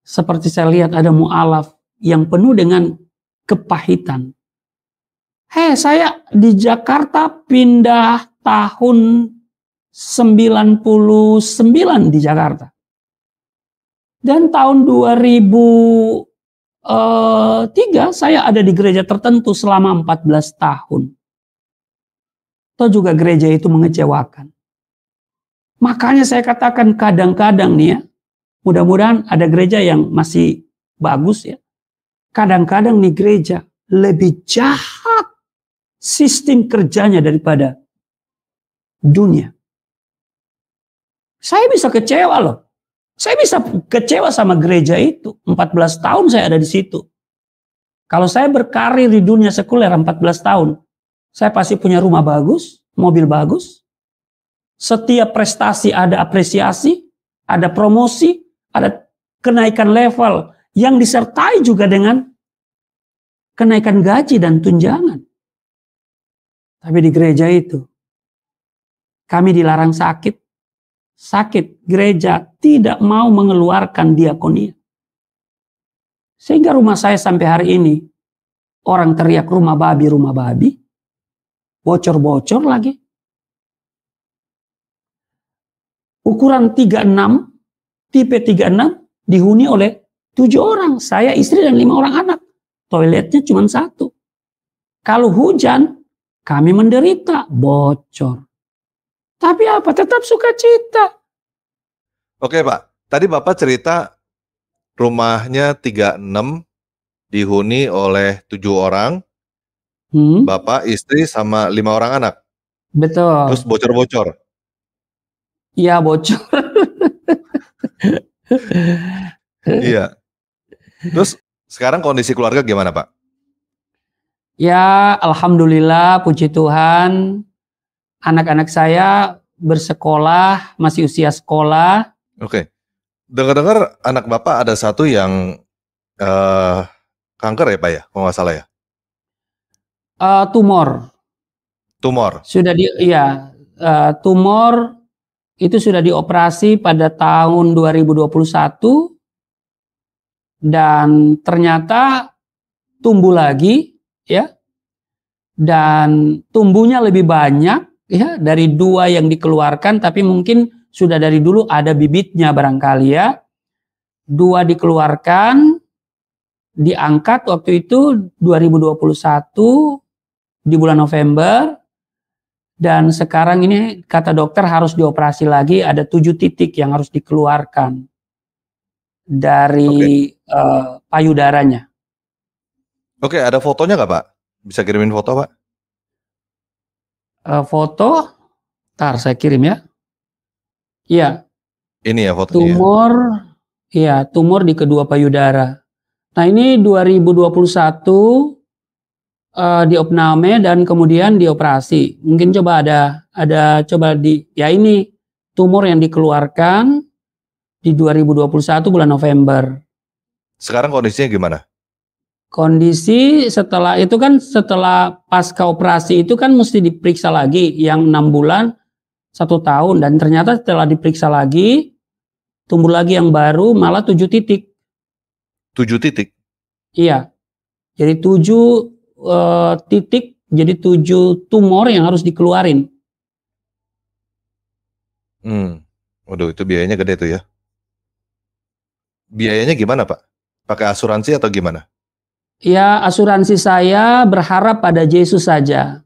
B: Seperti saya lihat ada mu'alaf yang penuh dengan kepahitan. Hei, saya di Jakarta pindah tahun 99 di Jakarta. Dan tahun 2003 eh, saya ada di gereja tertentu selama 14 tahun. Atau juga gereja itu mengecewakan. Makanya saya katakan kadang-kadang nih ya, mudah-mudahan ada gereja yang masih bagus ya kadang-kadang nih gereja lebih jahat sistem kerjanya daripada dunia. Saya bisa kecewa loh. Saya bisa kecewa sama gereja itu. 14 tahun saya ada di situ. Kalau saya berkarir di dunia sekuler 14 tahun, saya pasti punya rumah bagus, mobil bagus. Setiap prestasi ada apresiasi, ada promosi, ada kenaikan level, yang disertai juga dengan kenaikan gaji dan tunjangan. Tapi di gereja itu, kami dilarang sakit. Sakit, gereja tidak mau mengeluarkan diakonia. Sehingga rumah saya sampai hari ini, orang teriak rumah babi, rumah babi. Bocor-bocor lagi. Ukuran 36, tipe 36 dihuni oleh Tujuh orang, saya istri dan lima orang anak. Toiletnya cuma satu. Kalau hujan, kami menderita, bocor. Tapi apa? Tetap sukacita.
A: Oke Pak, tadi Bapak cerita rumahnya 36 dihuni oleh tujuh orang. Hmm? Bapak, istri, sama lima orang anak. Betul. Terus bocor-bocor.
B: Iya bocor. -bocor.
A: Ya, bocor. iya. Terus sekarang kondisi keluarga gimana Pak?
B: Ya, alhamdulillah, puji Tuhan, anak-anak saya bersekolah, masih usia sekolah.
A: Oke, dengar-dengar anak bapak ada satu yang uh, kanker ya pak ya, kalau nggak salah ya?
B: Uh, tumor. Tumor. Sudah di, ya, uh, tumor itu sudah dioperasi pada tahun 2021 dan ternyata tumbuh lagi ya dan tumbuhnya lebih banyak ya dari dua yang dikeluarkan tapi mungkin sudah dari dulu ada bibitnya barangkali ya dua dikeluarkan diangkat waktu itu 2021 di bulan November dan sekarang ini kata dokter harus dioperasi lagi ada tujuh titik yang harus dikeluarkan dari okay Eh, payudaranya.
A: Oke, ada fotonya nggak Pak? Bisa kirimin foto Pak?
B: Uh, foto, tar saya kirim ya. Iya.
A: Ini ya fotonya. Ya? Tumor,
B: iya ya, tumor di kedua payudara. Nah ini 2021 uh, eh, diopname dan kemudian dioperasi. Mungkin coba ada ada coba di ya ini tumor yang dikeluarkan di 2021 bulan November.
A: Sekarang kondisinya gimana?
B: Kondisi setelah itu kan setelah pasca operasi itu kan mesti diperiksa lagi yang enam bulan satu tahun dan ternyata setelah diperiksa lagi tumbuh lagi yang baru malah tujuh titik.
A: Tujuh titik?
B: Iya. Jadi tujuh e, titik jadi tujuh tumor yang harus dikeluarin.
A: Hmm. Waduh itu biayanya gede tuh ya. Biayanya gimana Pak? Pakai asuransi atau gimana?
B: Ya, asuransi saya berharap pada Yesus saja.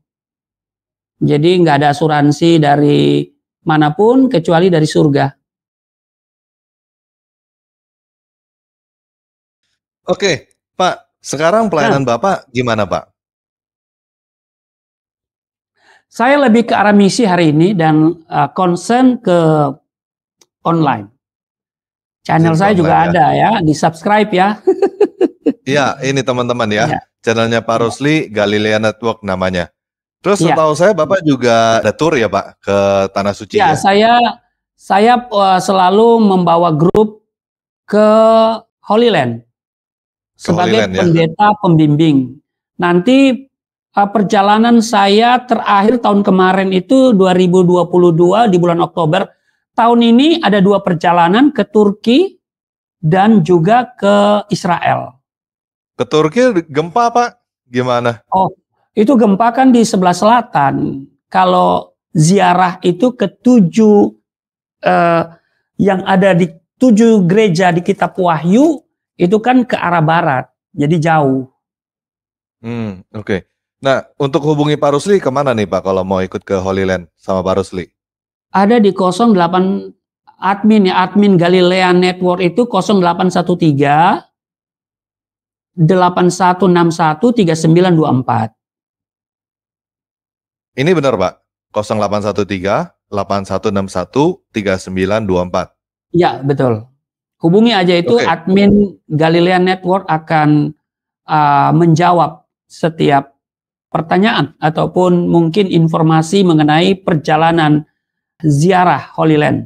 B: Jadi nggak ada asuransi dari manapun
D: kecuali dari surga.
A: Oke, Pak. Sekarang pelayanan nah. Bapak gimana, Pak?
B: Saya lebih ke arah misi hari ini dan uh, concern ke online. Channel saya juga ya. ada ya, di subscribe ya.
A: Iya, ini teman-teman ya. ya. Channelnya Pak Rosli, Galilea Network namanya. Terus ya. setahu saya Bapak juga ada tour ya Pak ke Tanah Suci ya? ya?
B: saya saya eh, selalu membawa grup ke Holy Land ke sebagai Holy Land, ya? pendeta ya? pembimbing. Nanti eh, perjalanan saya terakhir tahun kemarin itu 2022 di bulan Oktober tahun ini ada dua perjalanan ke Turki dan juga ke Israel.
A: Ke Turki gempa Pak? Gimana?
B: Oh, itu gempa kan di sebelah selatan. Kalau ziarah itu ke tujuh eh, yang ada di tujuh gereja di Kitab Wahyu itu kan ke arah barat, jadi jauh.
A: Hmm, oke. Okay. Nah, untuk hubungi Pak Rusli kemana nih Pak kalau mau ikut ke Holy Land sama Pak Rusli?
B: ada di 08 admin ya admin Galilea Network itu 0813 81613924.
A: Ini benar, Pak. 0813 8161 3924.
B: Ya, betul. Hubungi aja itu okay. admin Galilea Network akan uh, menjawab setiap pertanyaan ataupun mungkin informasi mengenai perjalanan ziarah Holy Land.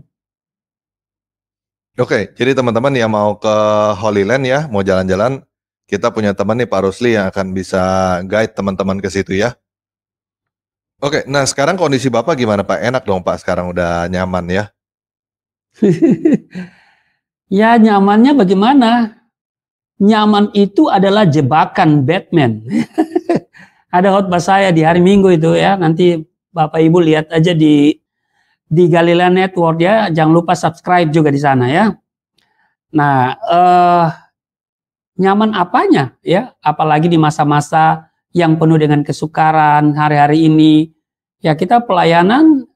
A: Oke, jadi teman-teman yang mau ke Holy Land ya, mau jalan-jalan, kita punya teman nih Pak Rusli yang akan bisa guide teman-teman ke situ ya. Oke, nah sekarang kondisi Bapak gimana Pak? Enak dong Pak, sekarang udah nyaman ya?
B: ya nyamannya bagaimana? Nyaman itu adalah jebakan Batman. Ada khotbah saya di hari Minggu itu ya, nanti Bapak Ibu lihat aja di di Galilea Network ya. Jangan lupa subscribe juga di sana ya. Nah, eh, nyaman apanya ya? Apalagi di masa-masa yang penuh dengan kesukaran hari-hari ini. Ya kita pelayanan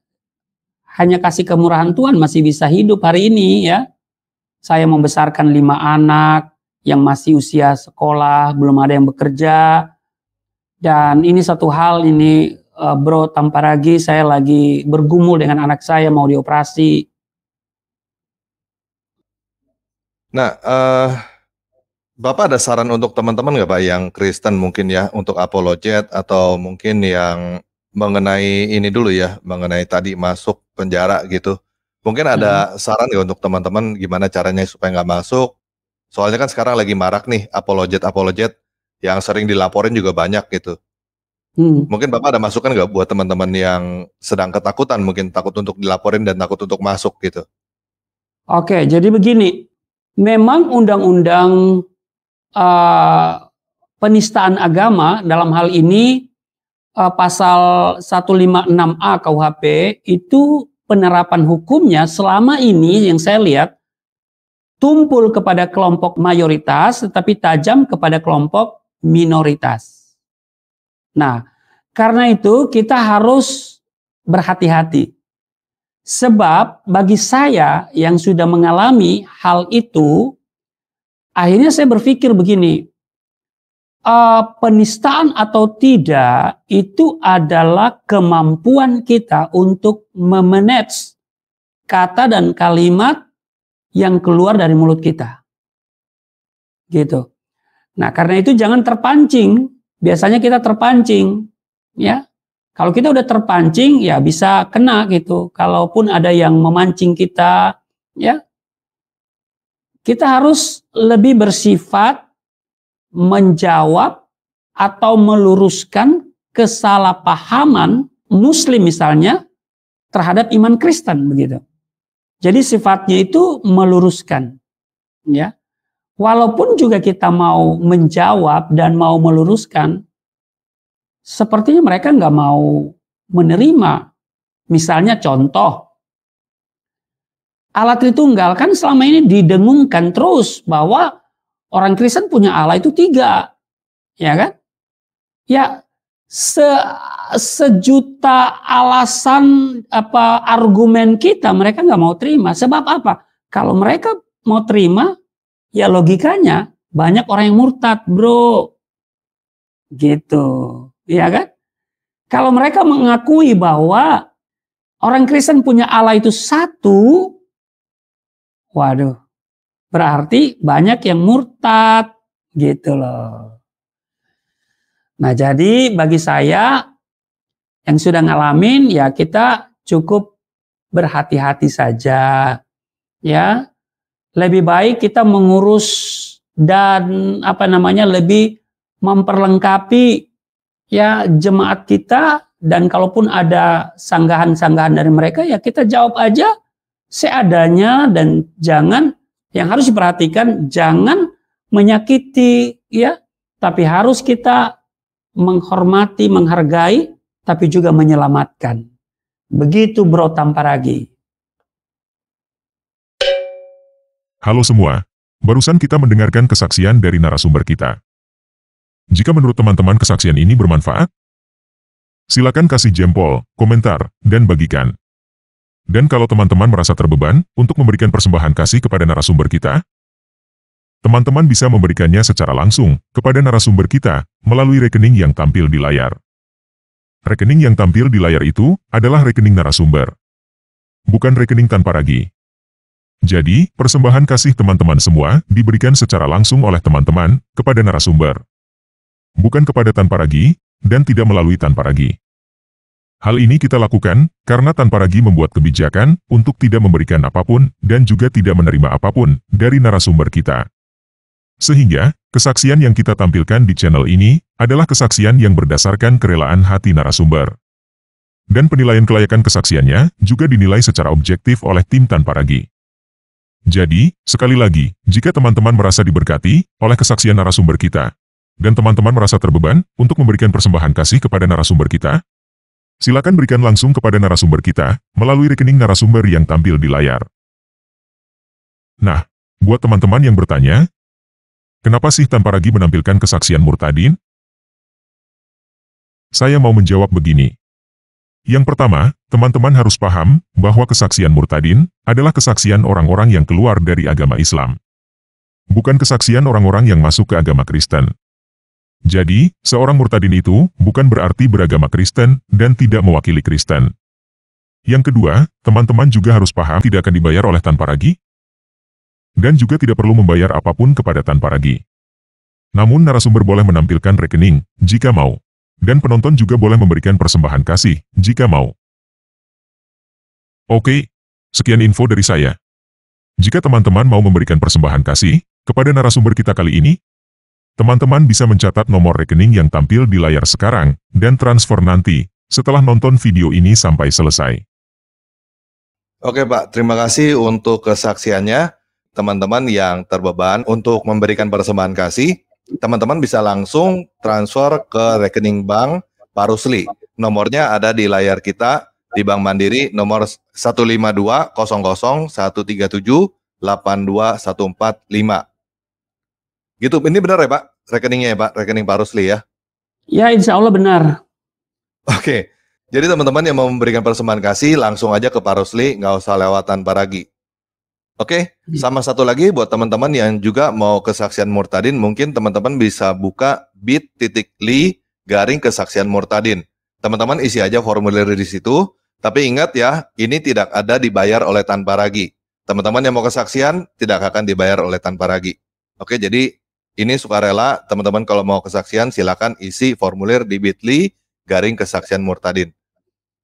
B: hanya kasih kemurahan Tuhan masih bisa hidup hari ini ya. Saya membesarkan lima anak yang masih usia sekolah, belum ada yang bekerja. Dan ini satu hal ini uh, bro lagi saya lagi bergumul dengan anak saya mau dioperasi.
A: Nah, uh, Bapak ada saran untuk teman-teman nggak Pak yang Kristen mungkin ya untuk apologet atau mungkin yang mengenai ini dulu ya, mengenai tadi masuk penjara gitu. Mungkin ada hmm. saran ya untuk teman-teman gimana caranya supaya nggak masuk? Soalnya kan sekarang lagi marak nih apologet-apologet yang sering dilaporin juga banyak gitu. Hmm. Mungkin Bapak ada masukan nggak buat teman-teman yang sedang ketakutan, mungkin takut untuk dilaporin dan takut untuk masuk gitu?
B: Oke, jadi begini, memang undang-undang uh, penistaan agama dalam hal ini uh, pasal 156A KUHP itu penerapan hukumnya selama ini yang saya lihat tumpul kepada kelompok mayoritas tetapi tajam kepada kelompok minoritas. Nah, karena itu kita harus berhati-hati. Sebab bagi saya yang sudah mengalami hal itu, akhirnya saya berpikir begini, uh, penistaan atau tidak itu adalah kemampuan kita untuk memanage kata dan kalimat yang keluar dari mulut kita. Gitu. Nah, karena itu jangan terpancing biasanya kita terpancing ya kalau kita udah terpancing ya bisa kena gitu kalaupun ada yang memancing kita ya kita harus lebih bersifat menjawab atau meluruskan kesalahpahaman muslim misalnya terhadap iman Kristen begitu jadi sifatnya itu meluruskan ya walaupun juga kita mau menjawab dan mau meluruskan, sepertinya mereka nggak mau menerima. Misalnya contoh, Allah Tritunggal kan selama ini didengungkan terus bahwa orang Kristen punya Allah itu tiga. Ya kan? Ya, se, sejuta alasan apa argumen kita mereka nggak mau terima. Sebab apa? Kalau mereka mau terima, Ya logikanya banyak orang yang murtad, bro. Gitu, iya kan? Kalau mereka mengakui bahwa orang Kristen punya Allah itu satu, waduh, berarti banyak yang murtad, gitu loh. Nah jadi bagi saya yang sudah ngalamin ya kita cukup berhati-hati saja ya lebih baik kita mengurus dan apa namanya lebih memperlengkapi ya jemaat kita dan kalaupun ada sanggahan-sanggahan dari mereka ya kita jawab aja seadanya dan jangan yang harus diperhatikan jangan menyakiti ya tapi harus kita menghormati, menghargai tapi juga menyelamatkan. Begitu Bro Tamparagi.
C: Halo semua, barusan kita mendengarkan kesaksian dari narasumber kita. Jika menurut teman-teman kesaksian ini bermanfaat, silakan kasih jempol, komentar, dan bagikan. Dan kalau teman-teman merasa terbeban untuk memberikan persembahan kasih kepada narasumber kita, teman-teman bisa memberikannya secara langsung kepada narasumber kita melalui rekening yang tampil di layar. Rekening yang tampil di layar itu adalah rekening narasumber. Bukan rekening tanpa ragi. Jadi, persembahan kasih teman-teman semua diberikan secara langsung oleh teman-teman kepada narasumber. Bukan kepada tanpa ragi, dan tidak melalui tanpa ragi. Hal ini kita lakukan karena tanpa ragi membuat kebijakan untuk tidak memberikan apapun dan juga tidak menerima apapun dari narasumber kita. Sehingga, kesaksian yang kita tampilkan di channel ini adalah kesaksian yang berdasarkan kerelaan hati narasumber. Dan penilaian kelayakan kesaksiannya juga dinilai secara objektif oleh tim tanpa ragi. Jadi, sekali lagi, jika teman-teman merasa diberkati oleh kesaksian narasumber kita, dan teman-teman merasa terbeban untuk memberikan persembahan kasih kepada narasumber kita, silakan berikan langsung kepada narasumber kita melalui rekening narasumber yang tampil di layar. Nah, buat teman-teman yang bertanya, kenapa sih tanpa ragi menampilkan kesaksian Murtadin? Saya mau menjawab begini. Yang pertama, teman-teman harus paham bahwa kesaksian murtadin adalah kesaksian orang-orang yang keluar dari agama Islam. Bukan kesaksian orang-orang yang masuk ke agama Kristen. Jadi, seorang murtadin itu bukan berarti beragama Kristen dan tidak mewakili Kristen. Yang kedua, teman-teman juga harus paham tidak akan dibayar oleh tanpa ragi, dan juga tidak perlu membayar apapun kepada tanpa ragi. Namun narasumber boleh menampilkan rekening, jika mau dan penonton juga boleh memberikan persembahan kasih, jika mau. Oke, sekian info dari saya. Jika teman-teman mau memberikan persembahan kasih, kepada narasumber kita kali ini, teman-teman bisa mencatat nomor rekening yang tampil di layar sekarang, dan transfer nanti, setelah nonton video ini sampai selesai.
A: Oke Pak, terima kasih untuk kesaksiannya. Teman-teman yang terbeban untuk memberikan persembahan kasih, teman-teman bisa langsung transfer ke rekening bank Pak Rusli. Nomornya ada di layar kita di Bank Mandiri nomor dua satu empat lima Gitu, ini benar ya Pak? Rekeningnya ya Pak? Rekening Pak Rusli ya?
B: Ya, insya Allah benar.
A: Oke, jadi teman-teman yang mau memberikan persembahan kasih langsung aja ke Pak Rusli, nggak usah lewatan Pak Ragi. Oke, okay, sama satu lagi buat teman-teman yang juga mau kesaksian Murtadin, mungkin teman-teman bisa buka bit.ly garing kesaksian Murtadin. Teman-teman isi aja formulir di situ, tapi ingat ya, ini tidak ada dibayar oleh tanpa ragi. Teman-teman yang mau kesaksian tidak akan dibayar oleh tanpa ragi. Oke, okay, jadi ini sukarela, teman-teman kalau mau kesaksian silakan isi formulir di bit.ly garing kesaksian Murtadin.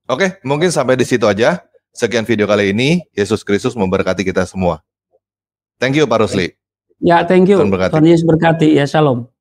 A: Oke, okay, mungkin sampai di situ aja. Sekian video kali ini. Yesus Kristus memberkati kita semua. Thank you Pak Rusli.
B: Ya, thank you. Tuhan, Yesus berkati. Ya, shalom.